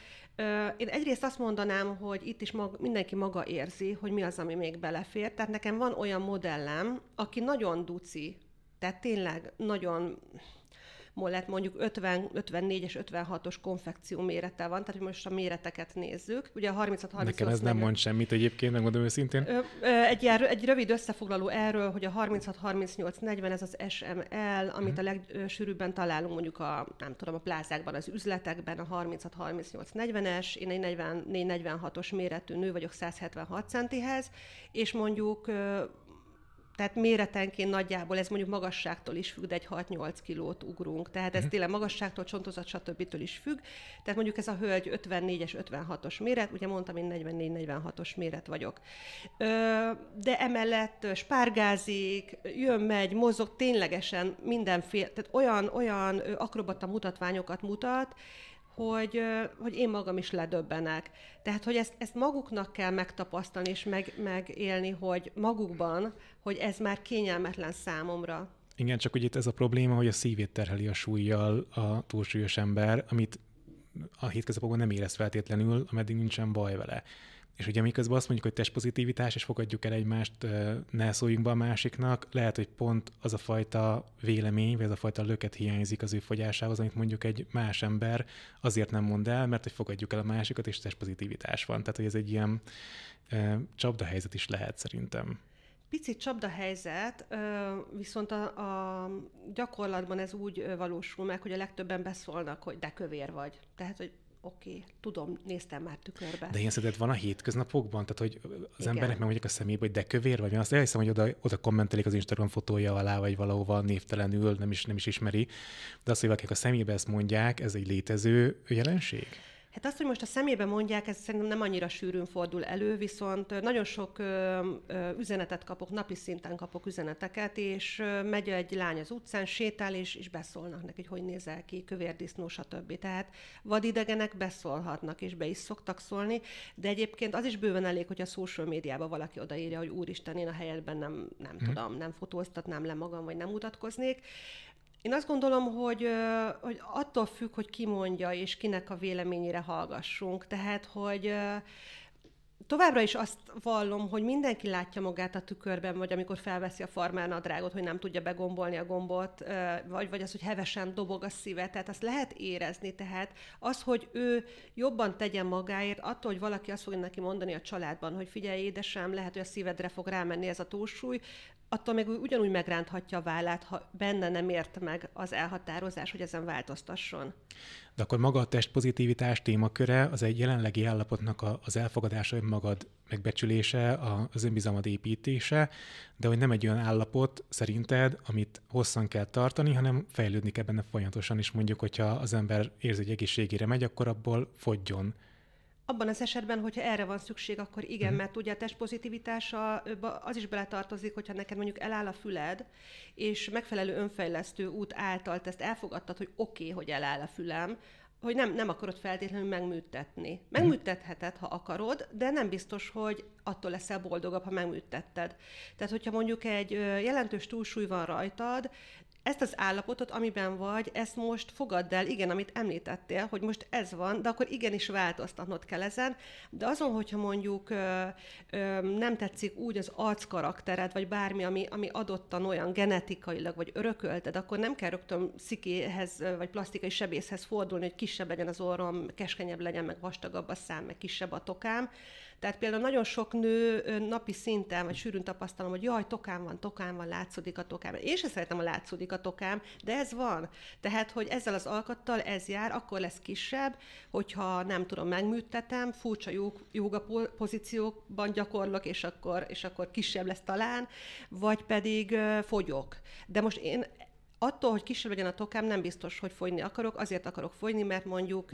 Én egyrészt azt mondanám, hogy itt is mag, mindenki maga érzi, hogy mi az, ami még belefér. Tehát nekem van olyan modellem, aki nagyon duci, tehát tényleg nagyon mollett, mondjuk 50, 54-es, 56-os konfekció mérete van, tehát most a méreteket nézzük. Ugye a 36 38 Nekem ez nem mond semmit egyébként, megmondom őszintén. Ö, ö, egy, ilyen, egy rövid összefoglaló erről, hogy a 36 38 40 ez az SML, amit hmm. a mhm. legsűrűbben találunk mondjuk a, nem tudom, a plázákban, az üzletekben, a 36 38 40-es, én egy 44 46-os méretű nő vagyok 176 centihez, és mondjuk tehát méretenként nagyjából, ez mondjuk magasságtól is függ, de egy 6-8 kilót ugrunk, tehát ez mhm. tényleg magasságtól, csontozat, stb. is függ. Tehát mondjuk ez a hölgy 54-es, 56-os méret, ugye mondtam, én 44-46-os méret vagyok. De emellett spárgázik, jön, megy, mozog, ténylegesen mindenféle, tehát olyan, olyan akrobata mutatványokat mutat, hogy, hogy én magam is ledöbbenek. Tehát, hogy ezt, ezt maguknak kell megtapasztalni és meg, megélni, hogy magukban, hogy ez már kényelmetlen számomra. Igen, csak ugye itt ez a probléma, hogy a szívét terheli a súlyjal a túlsúlyos ember, amit a hétköznapokban nem érez feltétlenül, ameddig nincsen baj vele. És ugye miközben azt mondjuk, hogy testpozitivitás, és fogadjuk el egymást, ne szóljunk be a másiknak, lehet, hogy pont az a fajta vélemény, vagy az a fajta löket hiányzik az ő fogyásához, amit mondjuk egy más ember azért nem mond el, mert hogy fogadjuk el a másikat, és testpozitivitás van. Tehát, hogy ez egy ilyen csapdahelyzet is lehet szerintem. Picit csapda helyzet, viszont a, a gyakorlatban ez úgy valósul meg, hogy a legtöbben beszólnak, hogy de kövér vagy. Tehát, hogy oké, okay, tudom, néztem már tükörbe. De ilyen szerinted van a hétköznapokban? Tehát, hogy az Igen. embernek megmondják a szemébe, hogy de kövér vagy, azt elhiszem, hogy oda, oda kommentelik az Instagram fotója alá, vagy valahova névtelenül, nem is, nem is ismeri. De azt, hogy valakik a szemébe ezt mondják, ez egy létező jelenség? Hát azt, hogy most a szemébe mondják, ez szerintem nem annyira sűrűn fordul elő, viszont nagyon sok ö, ö, üzenetet kapok, napi szinten kapok üzeneteket, és ö, megy egy lány az utcán, sétál, és, és beszólnak neki, hogy hogy nézel ki, kövérdisznó, stb. Tehát vadidegenek beszólhatnak, és be is szoktak szólni, de egyébként az is bőven elég, hogy a social médiában valaki odaírja, hogy úristen, én a helyedben nem, nem hmm. tudom, nem fotóztatnám le magam, vagy nem mutatkoznék. Én azt gondolom, hogy, hogy attól függ, hogy ki mondja, és kinek a véleményére hallgassunk. Tehát, hogy továbbra is azt vallom, hogy mindenki látja magát a tükörben, vagy amikor felveszi a drágot, hogy nem tudja begombolni a gombot, vagy, vagy az, hogy hevesen dobog a szíve, tehát azt lehet érezni, tehát az, hogy ő jobban tegyen magáért, attól, hogy valaki azt fogja neki mondani a családban, hogy figyelj, édesem, lehet, hogy a szívedre fog rámenni ez a túlsúly, attól még ugyanúgy megránthatja a vállát, ha benne nem ért meg az elhatározás, hogy ezen változtasson. De akkor maga a testpozitivitás témaköre az egy jelenlegi állapotnak a, az elfogadása önmagad megbecsülése, a, az önbizalmad építése, de hogy nem egy olyan állapot szerinted, amit hosszan kell tartani, hanem fejlődni kell benne folyamatosan, is, mondjuk, hogyha az ember érzi, hogy egészségére megy, akkor abból fogyjon. Abban az esetben, hogyha erre van szükség, akkor igen, mhm. mert ugye a testpozitivitás az is beletartozik, hogyha neked mondjuk eláll a füled, és megfelelő önfejlesztő út által te ezt elfogadtad, hogy oké, okay, hogy eláll a fülem, hogy nem, nem akarod feltétlenül megműtetni. Mhm. Megműtetheted, ha akarod, de nem biztos, hogy attól leszel boldogabb, ha megműtetted. Tehát, hogyha mondjuk egy jelentős túlsúly van rajtad, ezt az állapotot, amiben vagy, ezt most fogadd el, igen, amit említettél, hogy most ez van, de akkor igenis változtatnod kell ezen, de azon, hogyha mondjuk ö, ö, nem tetszik úgy az arckaraktered, vagy bármi, ami, ami adottan olyan genetikailag, vagy örökölted, akkor nem kell rögtön szikéhez, vagy plastikai sebészhez fordulni, hogy kisebb legyen az orrom, keskenyebb legyen, meg vastagabb a szám, meg kisebb a tokám, tehát például nagyon sok nő napi szinten, vagy sűrűn tapasztalom, hogy jaj, tokám van, tokám van, látszódik a tokám. Én sem szeretem, a látszódik a tokám, de ez van. Tehát, hogy ezzel az alkattal ez jár, akkor lesz kisebb, hogyha nem tudom, megműtetem, furcsa joga pozíciókban gyakorlok, és akkor, és akkor kisebb lesz talán, vagy pedig fogyok. De most én attól, hogy kisebb legyen a tokám, nem biztos, hogy fogyni akarok. Azért akarok fogyni, mert mondjuk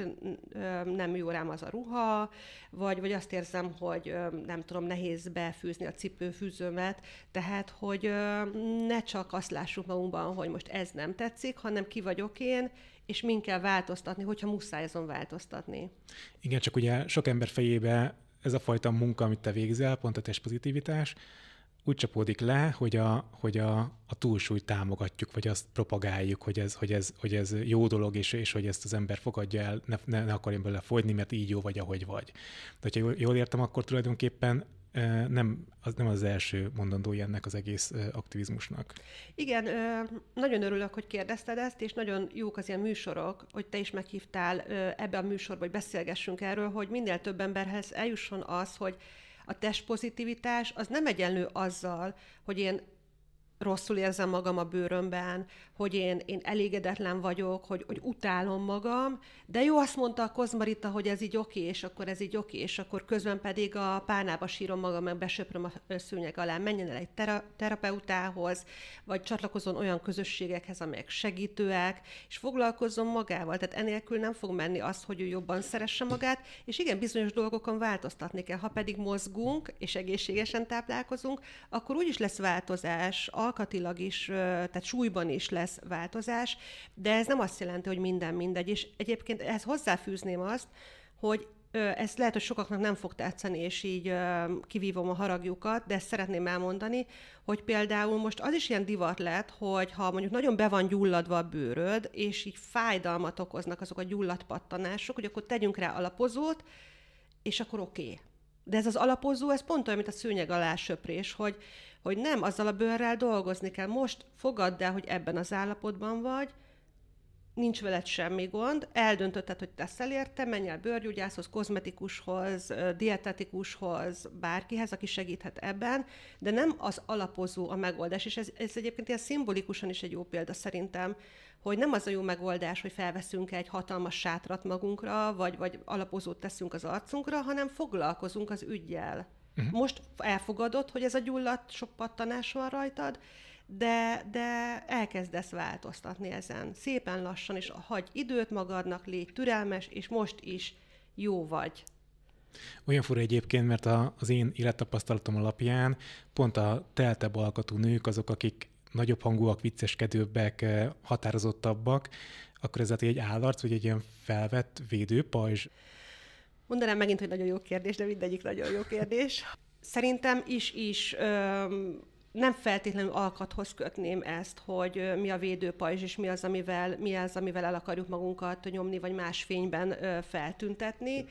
nem jó rám az a ruha, vagy, vagy azt érzem, hogy nem tudom, nehéz befűzni a cipőfűzőmet. Tehát, hogy ne csak azt lássuk magunkban, hogy most ez nem tetszik, hanem ki vagyok én, és min kell változtatni, hogyha muszáj azon változtatni. Igen, csak ugye sok ember fejébe ez a fajta munka, amit te végzel, pont a testpozitivitás, pozitivitás, úgy csapódik le, hogy a, hogy a, a túlsúlyt támogatjuk, vagy azt propagáljuk, hogy ez, hogy ez, hogy ez jó dolog, és, és hogy ezt az ember fogadja el, ne, ne, ne akarjon bele fogyni, mert így jó vagy, ahogy vagy. De ha jól értem, akkor tulajdonképpen nem az, nem az első mondandó ennek az egész aktivizmusnak. Igen, nagyon örülök, hogy kérdezted ezt, és nagyon jók az ilyen műsorok, hogy te is meghívtál ebbe a műsorba, hogy beszélgessünk erről, hogy minél több emberhez eljusson az, hogy a testpozitivitás az nem egyenlő azzal, hogy én rosszul érzem magam a bőrömben, hogy én, én elégedetlen vagyok, hogy, hogy utálom magam, de jó, azt mondta a Kozmarita, hogy ez így oké, és akkor ez így oké, és akkor közben pedig a párnába sírom magam, meg besöpröm a szőnyeg alá, menjen el egy tera- terapeutához, vagy csatlakozom olyan közösségekhez, amelyek segítőek, és foglalkozzon magával. Tehát enélkül nem fog menni az, hogy ő jobban szeresse magát, és igen, bizonyos dolgokon változtatni kell. Ha pedig mozgunk, és egészségesen táplálkozunk, akkor úgy is lesz változás alkatilag is, tehát súlyban is lesz változás, de ez nem azt jelenti, hogy minden mindegy. És egyébként ehhez hozzáfűzném azt, hogy ez lehet, hogy sokaknak nem fog tetszeni, és így kivívom a haragjukat, de ezt szeretném elmondani, hogy például most az is ilyen divat lett, hogy ha mondjuk nagyon be van gyulladva a bőröd, és így fájdalmat okoznak azok a gyulladpattanások, hogy akkor tegyünk rá alapozót, és akkor oké. Okay. De ez az alapozó, ez pont olyan, mint a szőnyeg alá söprés, hogy hogy nem, azzal a bőrrel dolgozni kell. Most fogadd el, hogy ebben az állapotban vagy, nincs veled semmi gond, eldöntötted, hogy teszel érte, menj el bőrgyógyászhoz, kozmetikushoz, dietetikushoz, bárkihez, aki segíthet ebben, de nem az alapozó a megoldás, és ez, ez egyébként ilyen szimbolikusan is egy jó példa szerintem, hogy nem az a jó megoldás, hogy felveszünk egy hatalmas sátrat magunkra, vagy, vagy alapozót teszünk az arcunkra, hanem foglalkozunk az ügyjel. Uh-huh. Most elfogadod, hogy ez a gyulladt sok pattanás van rajtad, de, de elkezdesz változtatni ezen. Szépen lassan, és hagy időt magadnak, légy türelmes, és most is jó vagy. Olyan fura egyébként, mert a, az én élettapasztalatom alapján pont a teltebb alkatú nők azok, akik nagyobb hangúak, vicceskedőbbek, eh, határozottabbak, akkor ez egy állarc, vagy egy ilyen felvett védő pajzs. Mondanám megint, hogy nagyon jó kérdés, de mindegyik nagyon jó kérdés. Szerintem is-is nem feltétlenül alkathoz kötném ezt, hogy mi a védőpajzs, és mi az, amivel, mi az, amivel el akarjuk magunkat nyomni, vagy más fényben feltüntetni.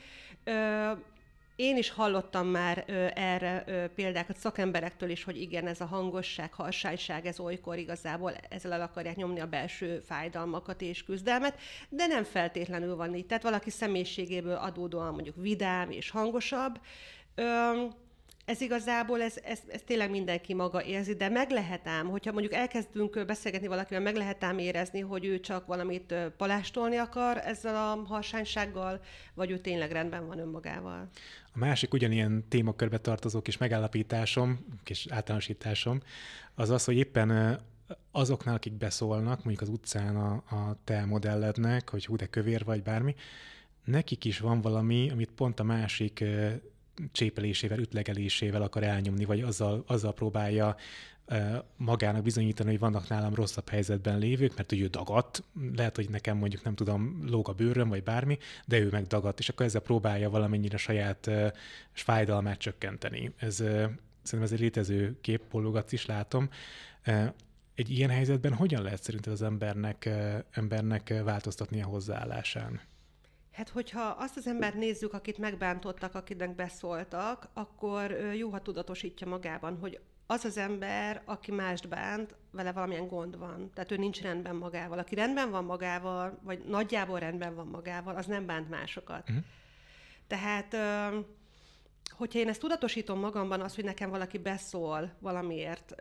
Én is hallottam már ö, erre ö, példákat szakemberektől is, hogy igen, ez a hangosság, harsányság, ez olykor igazából ezzel el akarják nyomni a belső fájdalmakat és küzdelmet, de nem feltétlenül van így. Tehát valaki személyiségéből adódóan mondjuk vidám és hangosabb, ö, ez igazából, ez, ez, ez tényleg mindenki maga érzi, de meg lehet ám, hogyha mondjuk elkezdünk beszélgetni valakivel, meg lehet ám érezni, hogy ő csak valamit palástolni akar ezzel a harsánysággal, vagy ő tényleg rendben van önmagával. A másik ugyanilyen témakörbe tartozó kis megállapításom, kis általánosításom, az az, hogy éppen azoknál, akik beszólnak, mondjuk az utcán a, a te modellednek, hogy hú, de kövér vagy bármi, nekik is van valami, amit pont a másik csépelésével, ütlegelésével akar elnyomni, vagy azzal, azzal próbálja magának bizonyítani, hogy vannak nálam rosszabb helyzetben lévők, mert hogy ő dagadt, lehet, hogy nekem mondjuk nem tudom, lóg a bőröm, vagy bármi, de ő meg dagadt, és akkor ezzel próbálja valamennyire saját fájdalmát csökkenteni. Ez szerintem ez egy létező kép, is látom. Egy ilyen helyzetben hogyan lehet szerinted az embernek, embernek változtatni a hozzáállásán? Hát, hogyha azt az embert nézzük, akit megbántottak, akinek beszóltak, akkor jó, ha tudatosítja magában, hogy az az ember, aki mást bánt, vele valamilyen gond van. Tehát ő nincs rendben magával. Aki rendben van magával, vagy nagyjából rendben van magával, az nem bánt másokat. Uh-huh. Tehát hogyha én ezt tudatosítom magamban, az, hogy nekem valaki beszól valamiért,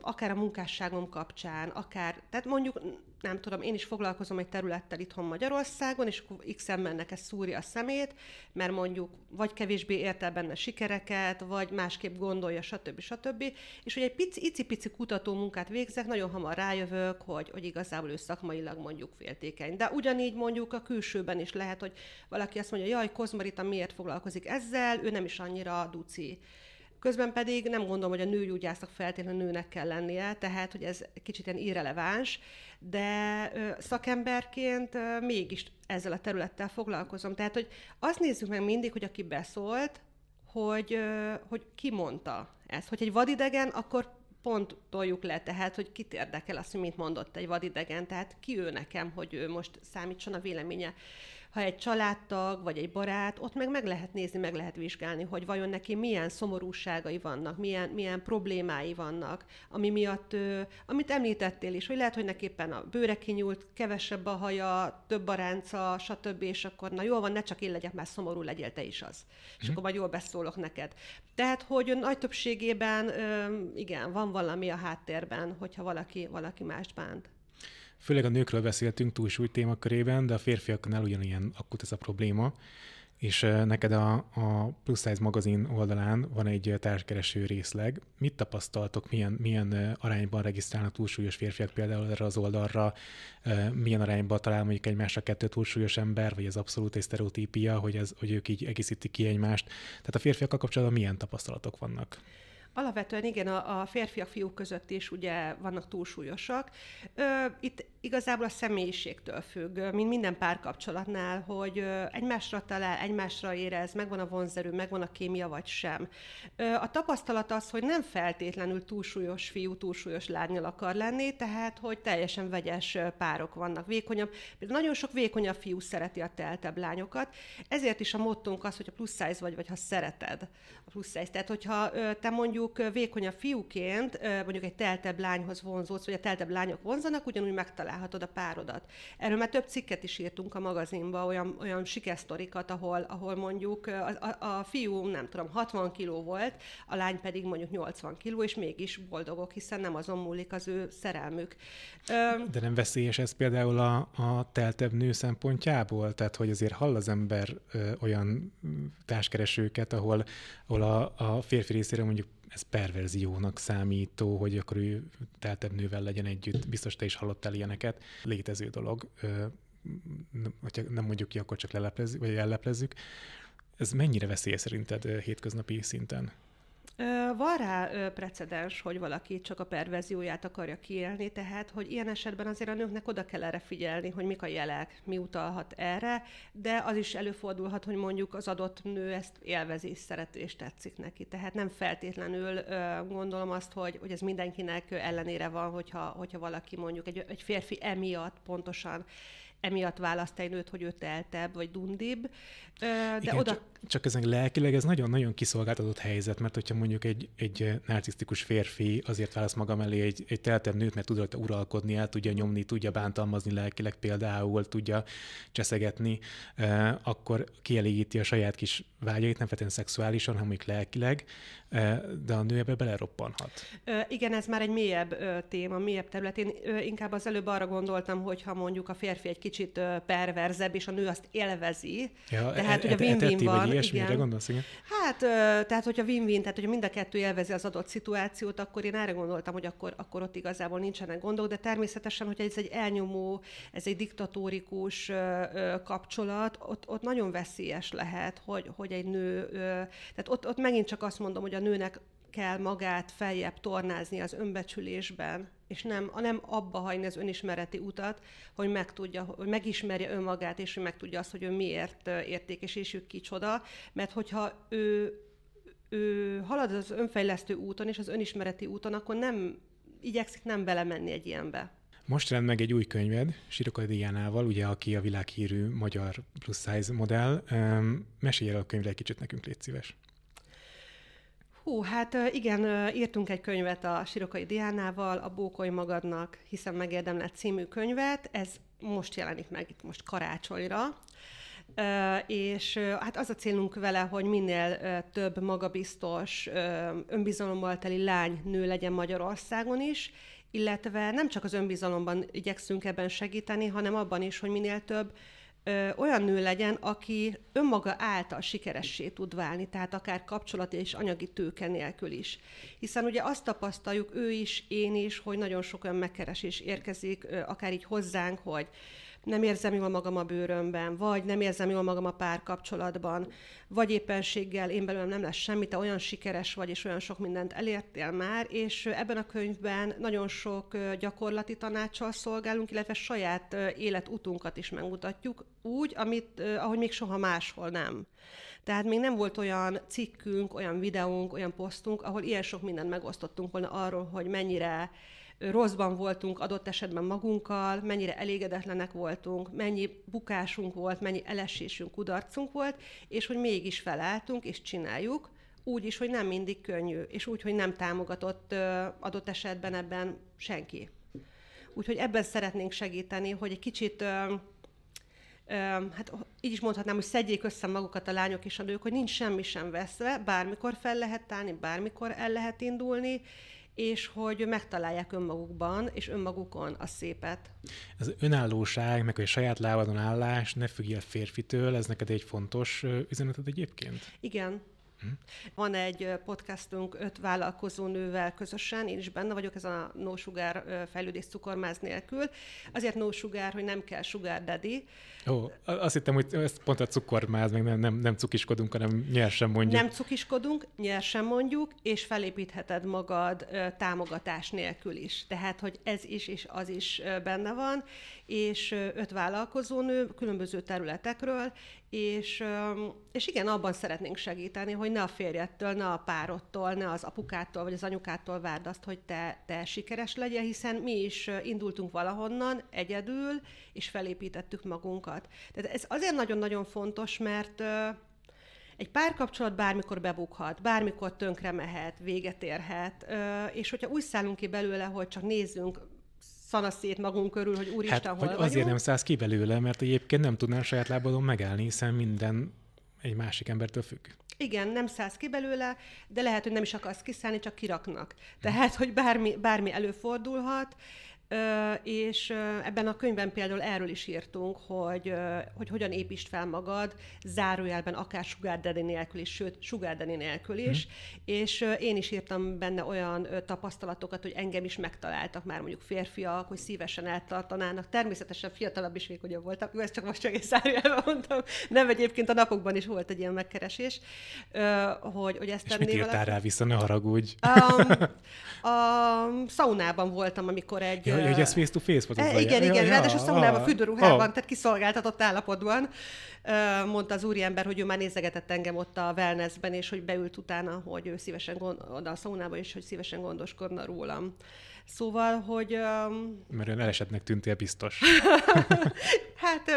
akár a munkásságom kapcsán, akár, tehát mondjuk, nem tudom, én is foglalkozom egy területtel itthon Magyarországon, és akkor X-en mennek ez szúrja a szemét, mert mondjuk vagy kevésbé érte benne sikereket, vagy másképp gondolja, stb. stb. És hogy egy pici, icipici kutató munkát végzek, nagyon hamar rájövök, hogy, hogy igazából ő szakmailag mondjuk féltékeny. De ugyanígy mondjuk a külsőben is lehet, hogy valaki azt mondja, jaj, Kozmarita miért foglalkozik ezzel, ő nem is annyira annyira duci. Közben pedig nem gondolom, hogy a nőgyógyásznak feltétlenül nőnek kell lennie, tehát hogy ez kicsit ilyen irreleváns, de szakemberként mégis ezzel a területtel foglalkozom. Tehát, hogy azt nézzük meg mindig, hogy aki beszólt, hogy, hogy ki mondta ezt. Hogy egy vadidegen, akkor pont toljuk le, tehát, hogy kit érdekel azt, hogy mit mondott egy vadidegen, tehát ki ő nekem, hogy ő most számítson a véleménye. Ha egy családtag, vagy egy barát, ott meg meg lehet nézni, meg lehet vizsgálni, hogy vajon neki milyen szomorúságai vannak, milyen, milyen problémái vannak, ami miatt, amit említettél is, hogy lehet, hogy neki éppen a bőre kinyúlt, kevesebb a haja, több a ránca, stb., és akkor na jól van, ne csak én legyek már szomorú, legyél te is az. Mm-hmm. És mhm. akkor majd jól beszólok neked. Tehát, hogy nagy többségében igen, van valami a háttérben, hogyha valaki, valaki mást bánt. Főleg a nőkről beszéltünk túlsúly témakörében, de a férfiaknál ugyanilyen akut ez a probléma. És eh, neked a, a Plus Size magazin oldalán van egy eh, társkereső részleg. Mit tapasztaltok, milyen, milyen eh, arányban regisztrálnak túlsúlyos férfiak például erre az oldalra, milyen arányban talál mondjuk egymásra kettő túlsúlyos ember, vagy ez abszolút egy sztereotípia, hogy, ez, hogy ők így egészítik ki egymást. Tehát a férfiakkal kapcsolatban milyen tapasztalatok vannak? Alapvetően igen, a, a férfiak fiúk között is ugye vannak túlsúlyosak. Ö, itt igazából a személyiségtől függ, mint minden párkapcsolatnál, hogy egymásra talál, egymásra érez, megvan a vonzerő, megvan a kémia vagy sem. Ö, a tapasztalat az, hogy nem feltétlenül túlsúlyos fiú, túlsúlyos lányjal akar lenni, tehát hogy teljesen vegyes párok vannak. Vékonyabb, nagyon sok vékonyabb fiú szereti a teltebb lányokat, ezért is a mottunk az, hogy a plusz size vagy, vagy ha szereted a plusz size. Tehát, hogyha te mondjuk mondjuk a fiúként mondjuk egy teltebb lányhoz vonzódsz, vagy a teltebb lányok vonzanak, ugyanúgy megtalálhatod a párodat. Erről már több cikket is írtunk a magazinba, olyan, olyan sikesztorikat, ahol, ahol mondjuk a, a, a fiú, nem tudom, 60 kiló volt, a lány pedig mondjuk 80 kiló, és mégis boldogok, hiszen nem azon múlik az ő szerelmük. De nem veszélyes ez például a, a teltebb nő szempontjából? Tehát, hogy azért hall az ember olyan társkeresőket, ahol, ahol a, a férfi részére mondjuk ez perverziónak számító, hogy akkor ő teltebb nővel legyen együtt. Biztos te is hallottál ilyeneket. Létező dolog. Hogyha nem mondjuk ki, akkor csak leleplezzük, vagy ellepezzük. Ez mennyire veszélyes szerinted hétköznapi szinten? Van rá precedens, hogy valaki csak a perverzióját akarja kiélni, tehát hogy ilyen esetben azért a nőknek oda kell erre figyelni, hogy mik a jelek, mi utalhat erre, de az is előfordulhat, hogy mondjuk az adott nő ezt élvezi szeret és tetszik neki. Tehát nem feltétlenül gondolom azt, hogy, hogy ez mindenkinek ellenére van, hogyha, hogyha valaki mondjuk egy, egy férfi emiatt pontosan emiatt választ egy nőt, hogy ő teltebb vagy dundibb. De Igen, oda... csak, csak ezen lelkileg ez nagyon-nagyon kiszolgáltatott helyzet, mert hogyha mondjuk egy, egy narcisztikus férfi azért választ maga mellé egy, egy teltebb nőt, mert tud rajta uralkodni, el tudja nyomni, tudja bántalmazni lelkileg például, tudja cseszegetni, akkor kielégíti a saját kis vágyait, nem feltétlenül szexuálisan, hanem mondjuk lelkileg, de a nő ebbe beleroppanhat. Igen, ez már egy mélyebb téma, mélyebb terület. Én inkább az előbb arra gondoltam, hogy ha mondjuk a férfi egy kicsit kicsit perverzebb, és a nő azt élvezi. Ja, tehát, e, hogy a e- win-win e, van. Ilyesmi, igen. Gondolsz, igen? Hát, tehát, hogy a win-win, tehát, hogy mind a kettő élvezi az adott szituációt, akkor én erre gondoltam, hogy akkor, akkor ott igazából nincsenek gondok, de természetesen, hogy ez egy elnyomó, ez egy diktatórikus kapcsolat, ott, ott nagyon veszélyes lehet, hogy, hogy egy nő, tehát ott, ott megint csak azt mondom, hogy a nőnek kell magát feljebb tornázni az önbecsülésben, és nem, nem abba hagyni az önismereti utat, hogy, meg tudja, hogy megismerje önmagát, és hogy megtudja azt, hogy ő miért értékes, és ő kicsoda, mert hogyha ő, ő halad az önfejlesztő úton és az önismereti úton, akkor nem igyekszik nem belemenni egy ilyenbe. Most rend meg egy új könyved, Sirokai Diánával, ugye, aki a világhírű magyar plus size modell. Mesélj el a könyvre egy kicsit nekünk, légy szíves. Hú, hát igen, írtunk egy könyvet a Sirokai Diánával, a Bókoly magadnak, hiszen megérdemlett című könyvet, ez most jelenik meg itt most karácsonyra, és hát az a célunk vele, hogy minél több magabiztos, önbizalommal teli lány, nő legyen Magyarországon is, illetve nem csak az önbizalomban igyekszünk ebben segíteni, hanem abban is, hogy minél több ö, olyan nő legyen, aki önmaga által sikeressé tud válni, tehát akár kapcsolati és anyagi tőke nélkül is. Hiszen ugye azt tapasztaljuk ő is, én is, hogy nagyon sok olyan megkeresés érkezik, ö, akár így hozzánk, hogy nem érzem jól magam a bőrömben, vagy nem érzem jól magam a párkapcsolatban, vagy éppenséggel én belőlem nem lesz semmi, te olyan sikeres vagy, és olyan sok mindent elértél már, és ebben a könyvben nagyon sok gyakorlati tanácssal szolgálunk, illetve saját életutunkat is megmutatjuk, úgy, amit, ahogy még soha máshol nem. Tehát még nem volt olyan cikkünk, olyan videónk, olyan posztunk, ahol ilyen sok mindent megosztottunk volna arról, hogy mennyire rosszban voltunk adott esetben magunkkal, mennyire elégedetlenek voltunk, mennyi bukásunk volt, mennyi elesésünk, kudarcunk volt, és hogy mégis felálltunk és csináljuk, úgy is, hogy nem mindig könnyű, és úgy, hogy nem támogatott adott esetben ebben senki. Úgyhogy ebben szeretnénk segíteni, hogy egy kicsit hát így is mondhatnám, hogy szedjék össze magukat a lányok és a nők, hogy nincs semmi sem veszve, bármikor fel lehet állni, bármikor el lehet indulni, és hogy megtalálják önmagukban és önmagukon a szépet. Az önállóság, meg a saját lábadon állás, ne függj el férfitől, ez neked egy fontos üzeneted egyébként? Igen, Mhm. Van egy podcastunk öt vállalkozó nővel közösen, én is benne vagyok, ez a No Sugar fejlődés cukormáz nélkül. Azért No Sugar, hogy nem kell Sugar Daddy. Ó, azt hittem, hogy ez pont a cukormáz, meg nem, nem, nem cukiskodunk, hanem nyersen mondjuk. Nem cukiskodunk, nyersen mondjuk, és felépítheted magad támogatás nélkül is. Tehát, hogy ez is és az is benne van, és öt vállalkozónő különböző területekről, és, és igen, abban szeretnénk segíteni, hogy ne a férjettől, ne a párodtól, ne az apukától vagy az anyukától várd azt, hogy te, te sikeres legyél, hiszen mi is indultunk valahonnan egyedül, és felépítettük magunkat. Tehát ez azért nagyon-nagyon fontos, mert egy párkapcsolat bármikor bebukhat, bármikor tönkre mehet, véget érhet, és hogyha úgy szállunk ki belőle, hogy csak nézzünk szanaszét magunk körül, hogy úristen, hát, hol vagy vagyunk. azért nem szállsz ki belőle, mert egyébként nem tudnál saját lábadon megállni, hiszen minden egy másik embertől függ. Igen, nem szállsz ki belőle, de lehet, hogy nem is akarsz kiszállni, csak kiraknak. Tehát, hogy bármi, bármi előfordulhat, és ebben a könyvben például erről is írtunk, hogy, hogy hogyan építsd fel magad, zárójelben akár sugárdeni nélkül is, sőt sugárdeni nélkül is, hmm. és én is írtam benne olyan tapasztalatokat, hogy engem is megtaláltak már mondjuk férfiak, hogy szívesen eltartanának, természetesen fiatalabb is ugyan voltak, ezt csak most egy zárójelben mondtam, nem egyébként a napokban is volt egy ilyen megkeresés, hogy, hogy ezt és mit írtál rá vissza, ne haragudj. Um, a um, szaunában voltam, amikor egy... Ja, Ja, hogy ez face to face volt. E, az igen, igen, ja, ráadásul ja, szaunában, fürdőruhában, tehát kiszolgáltatott állapotban mondta az úriember, hogy ő már nézegetett engem ott a wellnessben, és hogy beült utána, hogy ő szívesen gond, oda a szaunába, és hogy szívesen gondoskodna rólam. Szóval, hogy... Um... Mert ön elesetnek tűntél biztos. hát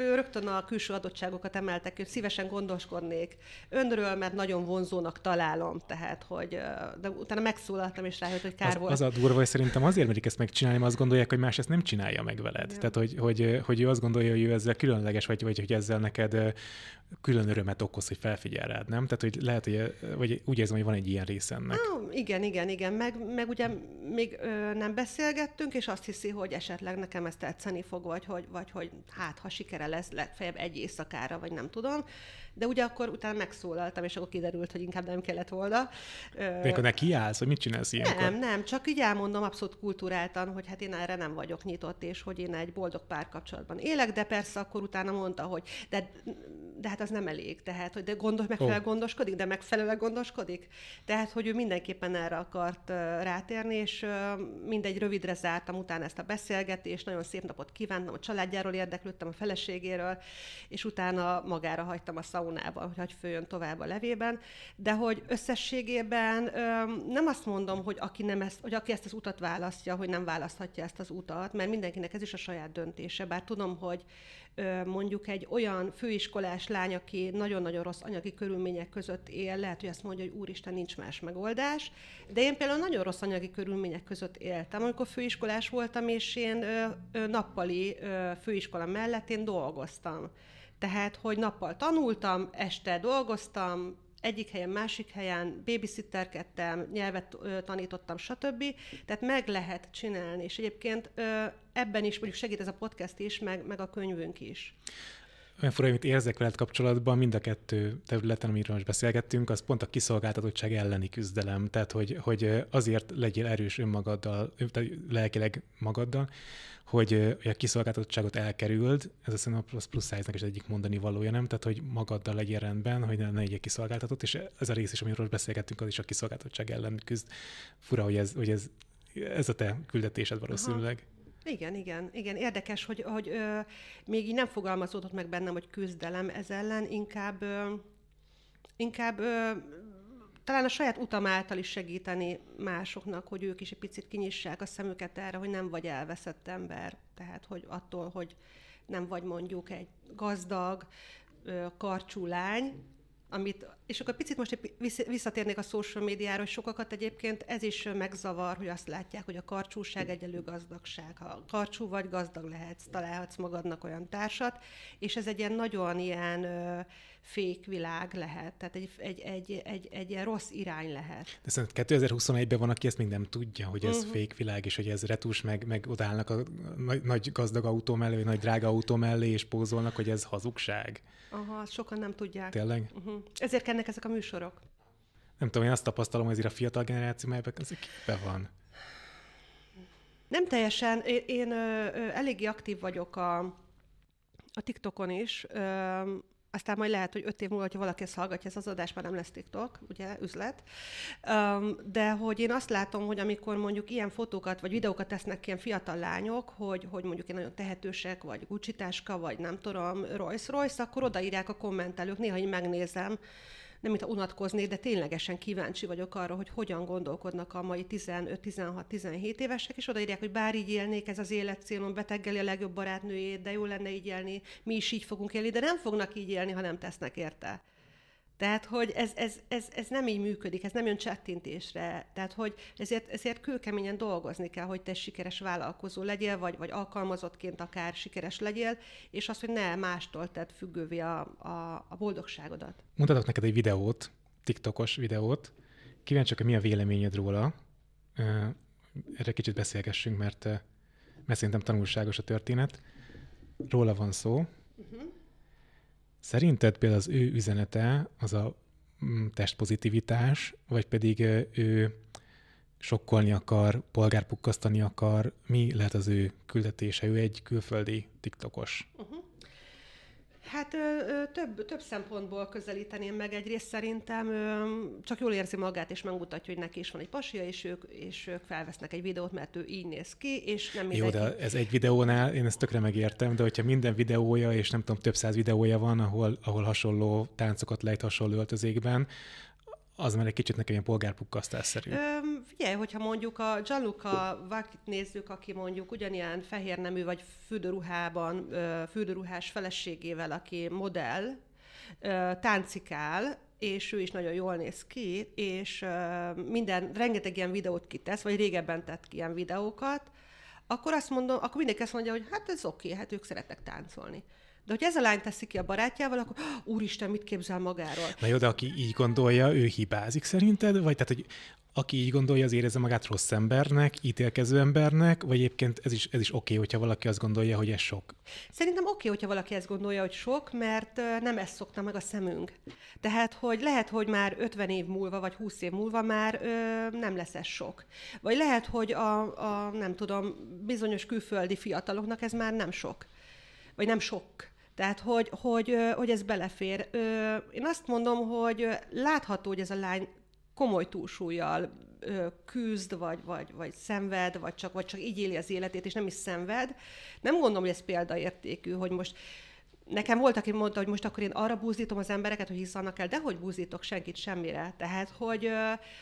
ő rögtön a külső adottságokat emeltek, hogy szívesen gondoskodnék. Önről, mert nagyon vonzónak találom, tehát, hogy de utána megszólaltam és rájött, hogy kár az, volt. Az a durva, hogy szerintem azért merik ezt megcsinálni, mert azt gondolják, hogy más ezt nem csinálja meg veled. Ja. Tehát, hogy, hogy, hogy ő azt gondolja, hogy ő ezzel különleges, vagy, vagy hogy ezzel neked külön örömet okoz, hogy felfigyel rád, nem? Tehát, hogy lehet, hogy vagy úgy érzem, hogy van egy ilyen része ennek. Ah, igen, igen, igen. Meg, meg ugye még ö, nem beszélgettünk, és azt hiszi, hogy esetleg nekem ezt tetszeni fog, vagy hogy, vagy hogy hát, ha sikere héten lesz, legfeljebb egy éjszakára, vagy nem tudom. De ugye akkor utána megszólaltam, és akkor kiderült, hogy inkább nem kellett volna. De akkor neki állsz, hogy mit csinálsz ilyenkor? Nem, nem, csak így elmondom abszolút kultúráltan, hogy hát én erre nem vagyok nyitott, és hogy én egy boldog párkapcsolatban élek, de persze akkor utána mondta, hogy de de hát az nem elég, tehát, hogy de gondos, megfelelően gondoskodik, de megfelelően gondoskodik. Tehát, hogy ő mindenképpen erre akart uh, rátérni, és uh, mindegy, rövidre zártam utána ezt a beszélgetést, nagyon szép napot kívántam, a családjáról érdeklődtem, a feleségéről, és utána magára hagytam a szaunába, hogy hagy följön tovább a levében, de hogy összességében um, nem azt mondom, hogy aki, nem ezt, hogy aki ezt az utat választja, hogy nem választhatja ezt az utat, mert mindenkinek ez is a saját döntése, bár tudom, hogy mondjuk egy olyan főiskolás lány, aki nagyon-nagyon rossz anyagi körülmények között él, lehet, hogy azt mondja, hogy úristen, nincs más megoldás, de én például nagyon rossz anyagi körülmények között éltem, amikor főiskolás voltam, és én nappali főiskola mellett én dolgoztam. Tehát, hogy nappal tanultam, este dolgoztam, egyik helyen, másik helyen, babysitterkedtem, nyelvet ö, tanítottam, stb. Tehát meg lehet csinálni, és egyébként ö, ebben is mondjuk segít ez a podcast is, meg, meg a könyvünk is olyan fura, amit érzek veled kapcsolatban, mind a kettő területen, amiről most beszélgettünk, az pont a kiszolgáltatottság elleni küzdelem, tehát hogy, hogy azért legyél erős önmagaddal, tehát lelkileg magaddal, hogy a kiszolgáltatottságot elkerüld, ez azt hiszem a plusz, plusz size is egyik mondani valója, nem? Tehát, hogy magaddal legyél rendben, hogy ne, ne legyél kiszolgáltatott, és ez a rész is, amiről beszélgettünk, az is a kiszolgáltatottság ellen küzd. Fura, hogy ez, hogy ez, ez a te küldetésed valószínűleg. Aha. Igen, igen, igen. Érdekes, hogy, hogy ö, még így nem fogalmazódott meg bennem, hogy küzdelem ez ellen, inkább, ö, inkább ö, talán a saját utam által is segíteni másoknak, hogy ők is egy picit kinyissák a szemüket erre, hogy nem vagy elveszett ember. Tehát, hogy attól, hogy nem vagy mondjuk egy gazdag, karcsú lány, amit, és akkor picit most visszatérnék a social médiára, hogy sokakat egyébként ez is megzavar, hogy azt látják, hogy a karcsúság egyelő gazdagság. Ha karcsú vagy, gazdag lehetsz, találhatsz magadnak olyan társat, és ez egy ilyen nagyon ilyen fékvilág lehet, tehát egy, egy, egy, egy, egy ilyen rossz irány lehet. De szerintem szóval 2021-ben van, aki ezt még nem tudja, hogy ez uh-huh. Mhm. fékvilág, és hogy ez retus, meg, meg odállnak a nagy, nagy gazdag autó mellé, vagy nagy drága autó mellé, és pózolnak, hogy ez hazugság. Aha, sokan nem tudják. Tényleg? Uh-huh. Ezért kennek ezek a műsorok. Nem tudom, én azt tapasztalom, hogy azért a fiatal generáció, melyben ez be van. Nem teljesen. Én, én ö, ö, eléggé aktív vagyok a, a TikTokon is. Ö, aztán majd lehet, hogy öt év múlva, ha valaki ezt hallgatja, ez az adás már nem lesz TikTok, ugye, üzlet. De hogy én azt látom, hogy amikor mondjuk ilyen fotókat vagy videókat tesznek ilyen fiatal lányok, hogy, hogy mondjuk én nagyon tehetősek, vagy gucsitáska, vagy nem tudom, Rolls Royce, akkor odaírják a kommentelők, néha én megnézem, nem mintha unatkoznék, de ténylegesen kíváncsi vagyok arra, hogy hogyan gondolkodnak a mai 15-16-17 évesek, és odaírják, hogy bár így élnék, ez az életcélom, beteggel a legjobb barátnőjét, de jó lenne így élni, mi is így fogunk élni, de nem fognak így élni, ha nem tesznek érte. Tehát, hogy ez, ez, ez, ez nem így működik, ez nem jön csettintésre. Tehát, hogy ezért, ezért kőkeményen dolgozni kell, hogy te sikeres vállalkozó legyél, vagy, vagy alkalmazottként akár sikeres legyél, és az, hogy ne mástól tett függővé a, a, a boldogságodat. Mutatok neked egy videót, TikTokos videót. hogy mi a véleményed róla. Erre kicsit beszélgessünk, mert, mert szerintem tanulságos a történet. Róla van szó. Uh-huh. Szerinted például az ő üzenete az a mm, testpozitivitás, vagy pedig ő sokkolni akar, polgárpukkasztani akar, mi lehet az ő küldetése? Ő egy külföldi tiktokos. Uh-huh. Hát ö, ö, több, több szempontból közelíteném meg. Egyrészt szerintem ö, csak jól érzi magát, és megmutatja, hogy neki is van egy pasia, és ők, és ők felvesznek egy videót, mert ő így néz ki, és nem mindenki... Jó, de ez egy videónál, én ezt tökre megértem, de hogyha minden videója, és nem tudom, több száz videója van, ahol, ahol hasonló táncokat lejt hasonló öltözékben, az már egy kicsit nekem ilyen polgárpukkasztásszerű. Öm, figyelj, hogyha mondjuk a Gianluca Vakit nézzük, aki mondjuk ugyanilyen fehér nemű vagy fürdőruhában, fürdőruhás feleségével, aki modell, táncikál, és ő is nagyon jól néz ki, és minden, rengeteg ilyen videót kitesz, vagy régebben tett ki ilyen videókat, akkor azt mondom, akkor mindenki azt mondja, hogy hát ez oké, okay, hát ők szeretnek táncolni. De hogy ez a lány teszi ki a barátjával, akkor úristen, mit képzel magáról? Na jó, de aki így gondolja, ő hibázik szerinted? Vagy tehát, hogy aki így gondolja, az érezze magát rossz embernek, ítélkező embernek, vagy egyébként ez is, ez is oké, okay, hogyha valaki azt gondolja, hogy ez sok? Szerintem oké, okay, hogyha valaki ezt gondolja, hogy sok, mert nem ezt szokta meg a szemünk. Tehát, hogy lehet, hogy már 50 év múlva, vagy 20 év múlva már ö, nem lesz ez sok. Vagy lehet, hogy a, a, nem tudom, bizonyos külföldi fiataloknak ez már nem sok. Vagy nem sok tehát, hogy, hogy, hogy ez belefér. Én azt mondom, hogy látható, hogy ez a lány komoly túlsúlyjal küzd, vagy, vagy, vagy szenved, vagy csak, vagy csak így éli az életét, és nem is szenved. Nem gondolom, hogy ez példaértékű, hogy most nekem volt, aki mondta, hogy most akkor én arra búzítom az embereket, hogy hízzanak el, de hogy búzítok senkit semmire. Tehát, hogy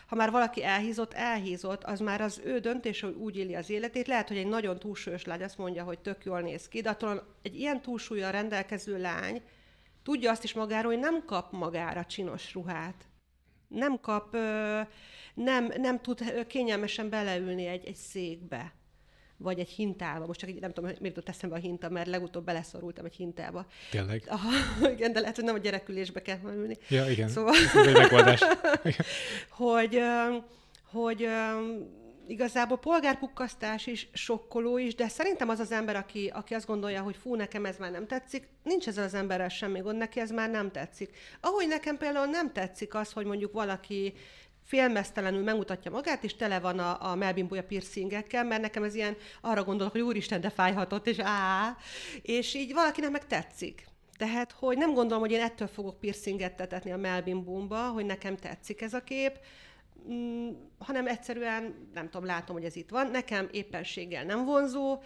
ha már valaki elhízott, elhízott, az már az ő döntés, hogy úgy éli az életét. Lehet, hogy egy nagyon túlsúlyos lány azt mondja, hogy tök jól néz ki, de attól egy ilyen túlsúlyjal rendelkező lány tudja azt is magáról, hogy nem kap magára csinos ruhát. Nem kap, nem, nem tud kényelmesen beleülni egy, egy székbe vagy egy hintába. Most csak így nem tudom, miért jutott eszembe a hinta, mert legutóbb beleszorultam egy hintába. Tényleg? Aha, igen, de lehet, hogy nem a gyerekülésbe kell ülni. Ja, igen. Szóval... Ez egy megoldás. hogy, hogy igazából polgárpukkasztás is, sokkoló is, de szerintem az az ember, aki, aki azt gondolja, hogy fú, nekem ez már nem tetszik, nincs ezzel az emberrel semmi gond, neki ez már nem tetszik. Ahogy nekem például nem tetszik az, hogy mondjuk valaki félmeztelenül megmutatja magát, és tele van a, a melbimbója piercingekkel, mert nekem ez ilyen, arra gondolok, hogy úristen, de fájhatott, és á, és így valakinek meg tetszik. Tehát, hogy nem gondolom, hogy én ettől fogok piercinget tetetni a bumba, hogy nekem tetszik ez a kép, mm, hanem egyszerűen, nem tudom, látom, hogy ez itt van. Nekem éppenséggel nem vonzó,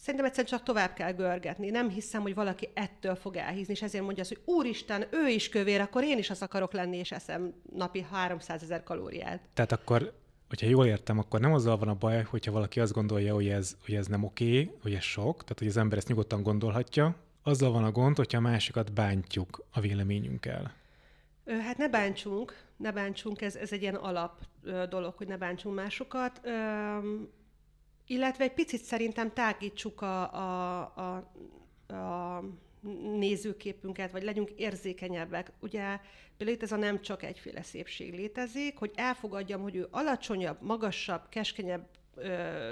Szerintem egyszerűen csak tovább kell görgetni. Nem hiszem, hogy valaki ettől fog elhízni, és ezért mondja az, hogy úristen, ő is kövér, akkor én is az akarok lenni, és eszem napi 300 ezer kalóriát. Tehát akkor, hogyha jól értem, akkor nem azzal van a baj, hogyha valaki azt gondolja, hogy ez, hogy ez nem oké, hogy ez sok, tehát hogy az ember ezt nyugodtan gondolhatja, azzal van a gond, hogyha a másikat bántjuk a véleményünkkel. Hát ne bántsunk, ne bántsunk, ez, ez egy ilyen alap dolog, hogy ne bántsunk másokat. Illetve egy picit szerintem tágítsuk a, a, a, a nézőképünket, vagy legyünk érzékenyebbek. Ugye például itt ez a nem csak egyféle szépség létezik, hogy elfogadjam, hogy ő alacsonyabb, magasabb, keskenyebb,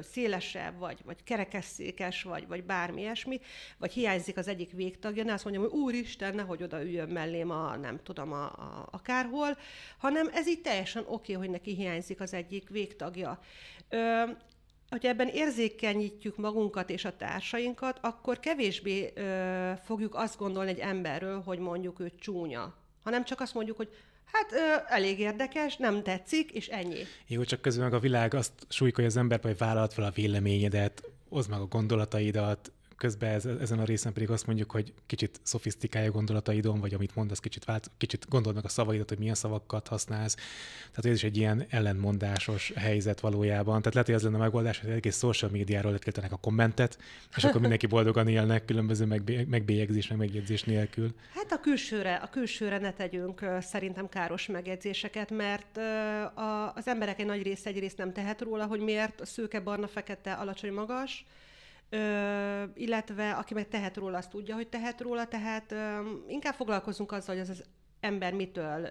szélesebb, vagy, vagy kerekesszékes, vagy, vagy bármi ilyesmi, vagy hiányzik az egyik végtagja, ne azt mondjam, hogy úristen, nehogy oda üljön mellém a nem tudom, a, a, akárhol, hanem ez így teljesen oké, okay, hogy neki hiányzik az egyik végtagja. Ö, hogy ebben érzékenyítjük magunkat és a társainkat, akkor kevésbé ö, fogjuk azt gondolni egy emberről, hogy mondjuk ő csúnya, hanem csak azt mondjuk, hogy Hát ö, elég érdekes, nem tetszik, és ennyi. Jó, csak közben meg a világ azt súlykolja az ember hogy vállalt fel a véleményedet, hozd meg a gondolataidat, közben ez, ezen a részen pedig azt mondjuk, hogy kicsit szofisztikálja gondolataidon, vagy amit mondasz, kicsit, vált, kicsit gondold meg a szavaidat, hogy milyen szavakat használsz. Tehát ez is egy ilyen ellenmondásos helyzet valójában. Tehát lehet, hogy az lenne a megoldás, hogy egész social médiáról letiltanak a kommentet, és akkor mindenki boldogan élnek különböző megbé- megbélyegzés, meg megjegyzés nélkül. Hát a külsőre, a külsőre ne tegyünk szerintem káros megjegyzéseket, mert az emberek egy nagy része egyrészt nem tehet róla, hogy miért szőke, barna, fekete, alacsony, magas, Ö, illetve aki meg tehet róla, azt tudja, hogy tehet róla, tehát ö, inkább foglalkozunk azzal, hogy az, az ember mitől,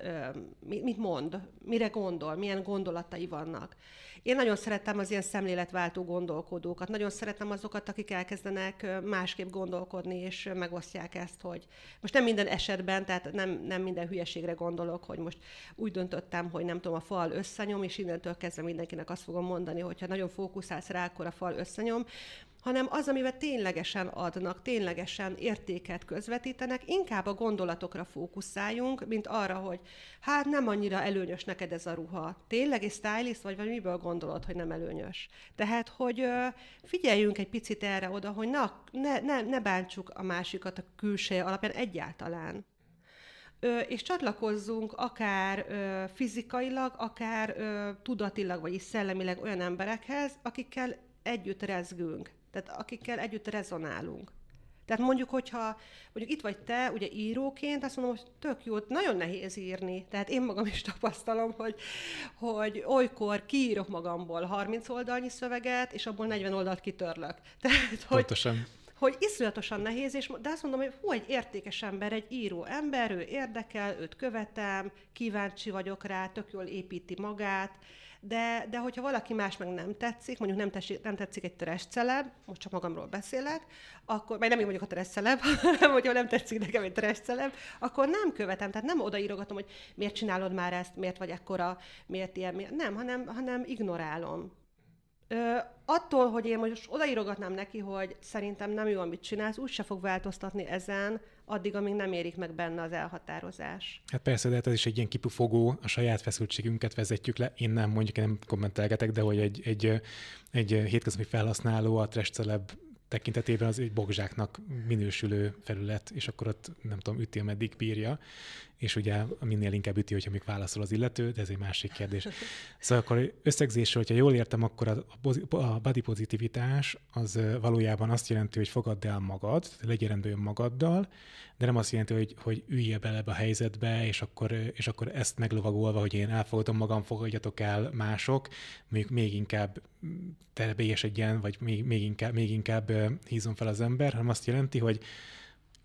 mit mond, mire gondol, milyen gondolatai vannak. Én nagyon szeretem az ilyen szemléletváltó gondolkodókat, nagyon szeretem azokat, akik elkezdenek másképp gondolkodni, és megosztják ezt, hogy most nem minden esetben, tehát nem, nem minden hülyeségre gondolok, hogy most úgy döntöttem, hogy nem tudom, a fal összenyom, és innentől kezdve mindenkinek azt fogom mondani, hogyha nagyon fókuszálsz rá, akkor a fal összenyom, hanem az, amivel ténylegesen adnak, ténylegesen értéket közvetítenek, inkább a gondolatokra fókuszáljunk, mint arra, hogy hát nem annyira előnyös neked ez a ruha. Tényleg egy stylist vagy, vagy miből gondolod, hogy nem előnyös? Tehát, hogy ö, figyeljünk egy picit erre oda, hogy na, ne, ne, ne bántsuk a másikat a külső alapján egyáltalán és csatlakozzunk akár fizikailag, akár tudatilag, vagyis szellemileg olyan emberekhez, akikkel együtt rezgünk. Tehát akikkel együtt rezonálunk. Tehát mondjuk, hogyha mondjuk itt vagy te, ugye íróként, azt mondom, hogy tök jó, nagyon nehéz írni. Tehát én magam is tapasztalom, hogy, hogy olykor kiírok magamból 30 oldalnyi szöveget, és abból 40 oldalt kitörlök. Tehát, hogy, Pontosan. Hogy iszonyatosan nehéz, és, de azt mondom, hogy hú, egy értékes ember, egy író ember, ő érdekel, őt követem, kíváncsi vagyok rá, tök jól építi magát, de, de hogyha valaki más meg nem tetszik, mondjuk nem, tetszik, nem tetszik egy teres celeb, most csak magamról beszélek, akkor, vagy nem én vagyok a teres celeb, hanem hogyha nem tetszik nekem egy teres celeb, akkor nem követem, tehát nem odaírogatom, hogy miért csinálod már ezt, miért vagy ekkora, miért ilyen, miért, nem, hanem, hanem ignorálom Ö, attól, hogy én most odaírogatnám neki, hogy szerintem nem jó, amit csinálsz, úgy se fog változtatni ezen, addig, amíg nem érik meg benne az elhatározás. Hát persze, de hát ez is egy ilyen kipufogó, a saját feszültségünket vezetjük le. Én nem mondjuk, én nem kommentelgetek, de hogy egy, egy, egy hétköznapi felhasználó a trestcelebb tekintetében az egy bogzsáknak minősülő felület, és akkor ott nem tudom, üti, ameddig bírja, és ugye minél inkább üti, hogyha még válaszol az illető, de ez egy másik kérdés. Szóval akkor összegzésről, hogyha jól értem, akkor a, a body pozitivitás az valójában azt jelenti, hogy fogadd el magad, legyél rendben magaddal, de nem azt jelenti, hogy, hogy üljél bele ebbe a helyzetbe, és akkor, és akkor ezt meglovagolva, hogy én elfogadom magam, fogadjatok el mások, még, még inkább mm, terebélyesedjen, vagy még, még, inkább, még inkább hízom fel az ember, hanem azt jelenti, hogy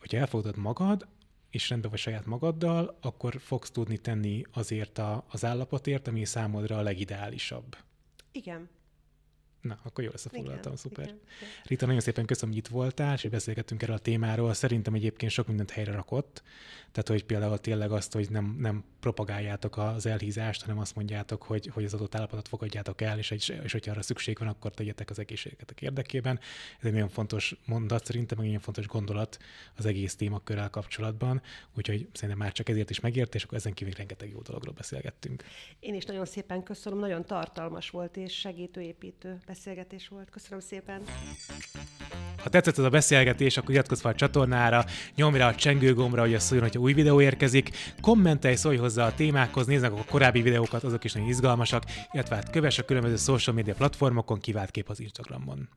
hogyha elfogadod magad, és rendben vagy saját magaddal, akkor fogsz tudni tenni azért a, az állapotért, ami számodra a legideálisabb. Igen. Na, akkor jól összefoglaltam, igen, szuper. Igen, igen. Rita, nagyon szépen köszönöm, hogy itt voltál, és beszélgettünk erről a témáról. Szerintem egyébként sok mindent helyre rakott. Tehát, hogy például tényleg azt, hogy nem, nem propagáljátok az elhízást, hanem azt mondjátok, hogy, hogy az adott állapotot fogadjátok el, és, és, és hogyha arra szükség van, akkor tegyetek az a érdekében. Ez egy nagyon fontos mondat szerintem, meg egy nagyon fontos gondolat az egész témakörrel kapcsolatban. Úgyhogy szerintem már csak ezért is megért, és akkor ezen kívül rengeteg jó dologról beszélgettünk. Én is nagyon szépen köszönöm, nagyon tartalmas volt és segítőépítő beszélgetés volt. Köszönöm szépen! Ha tetszett ez a beszélgetés, akkor iratkozz fel a csatornára, nyomj rá a csengőgombra, hogy a szóljon, hogyha új videó érkezik, kommentelj, szólj hozzá a témákhoz, nézd meg a korábbi videókat, azok is nagyon izgalmasak, illetve hát kövess a különböző social media platformokon, kivált kép az Instagramon.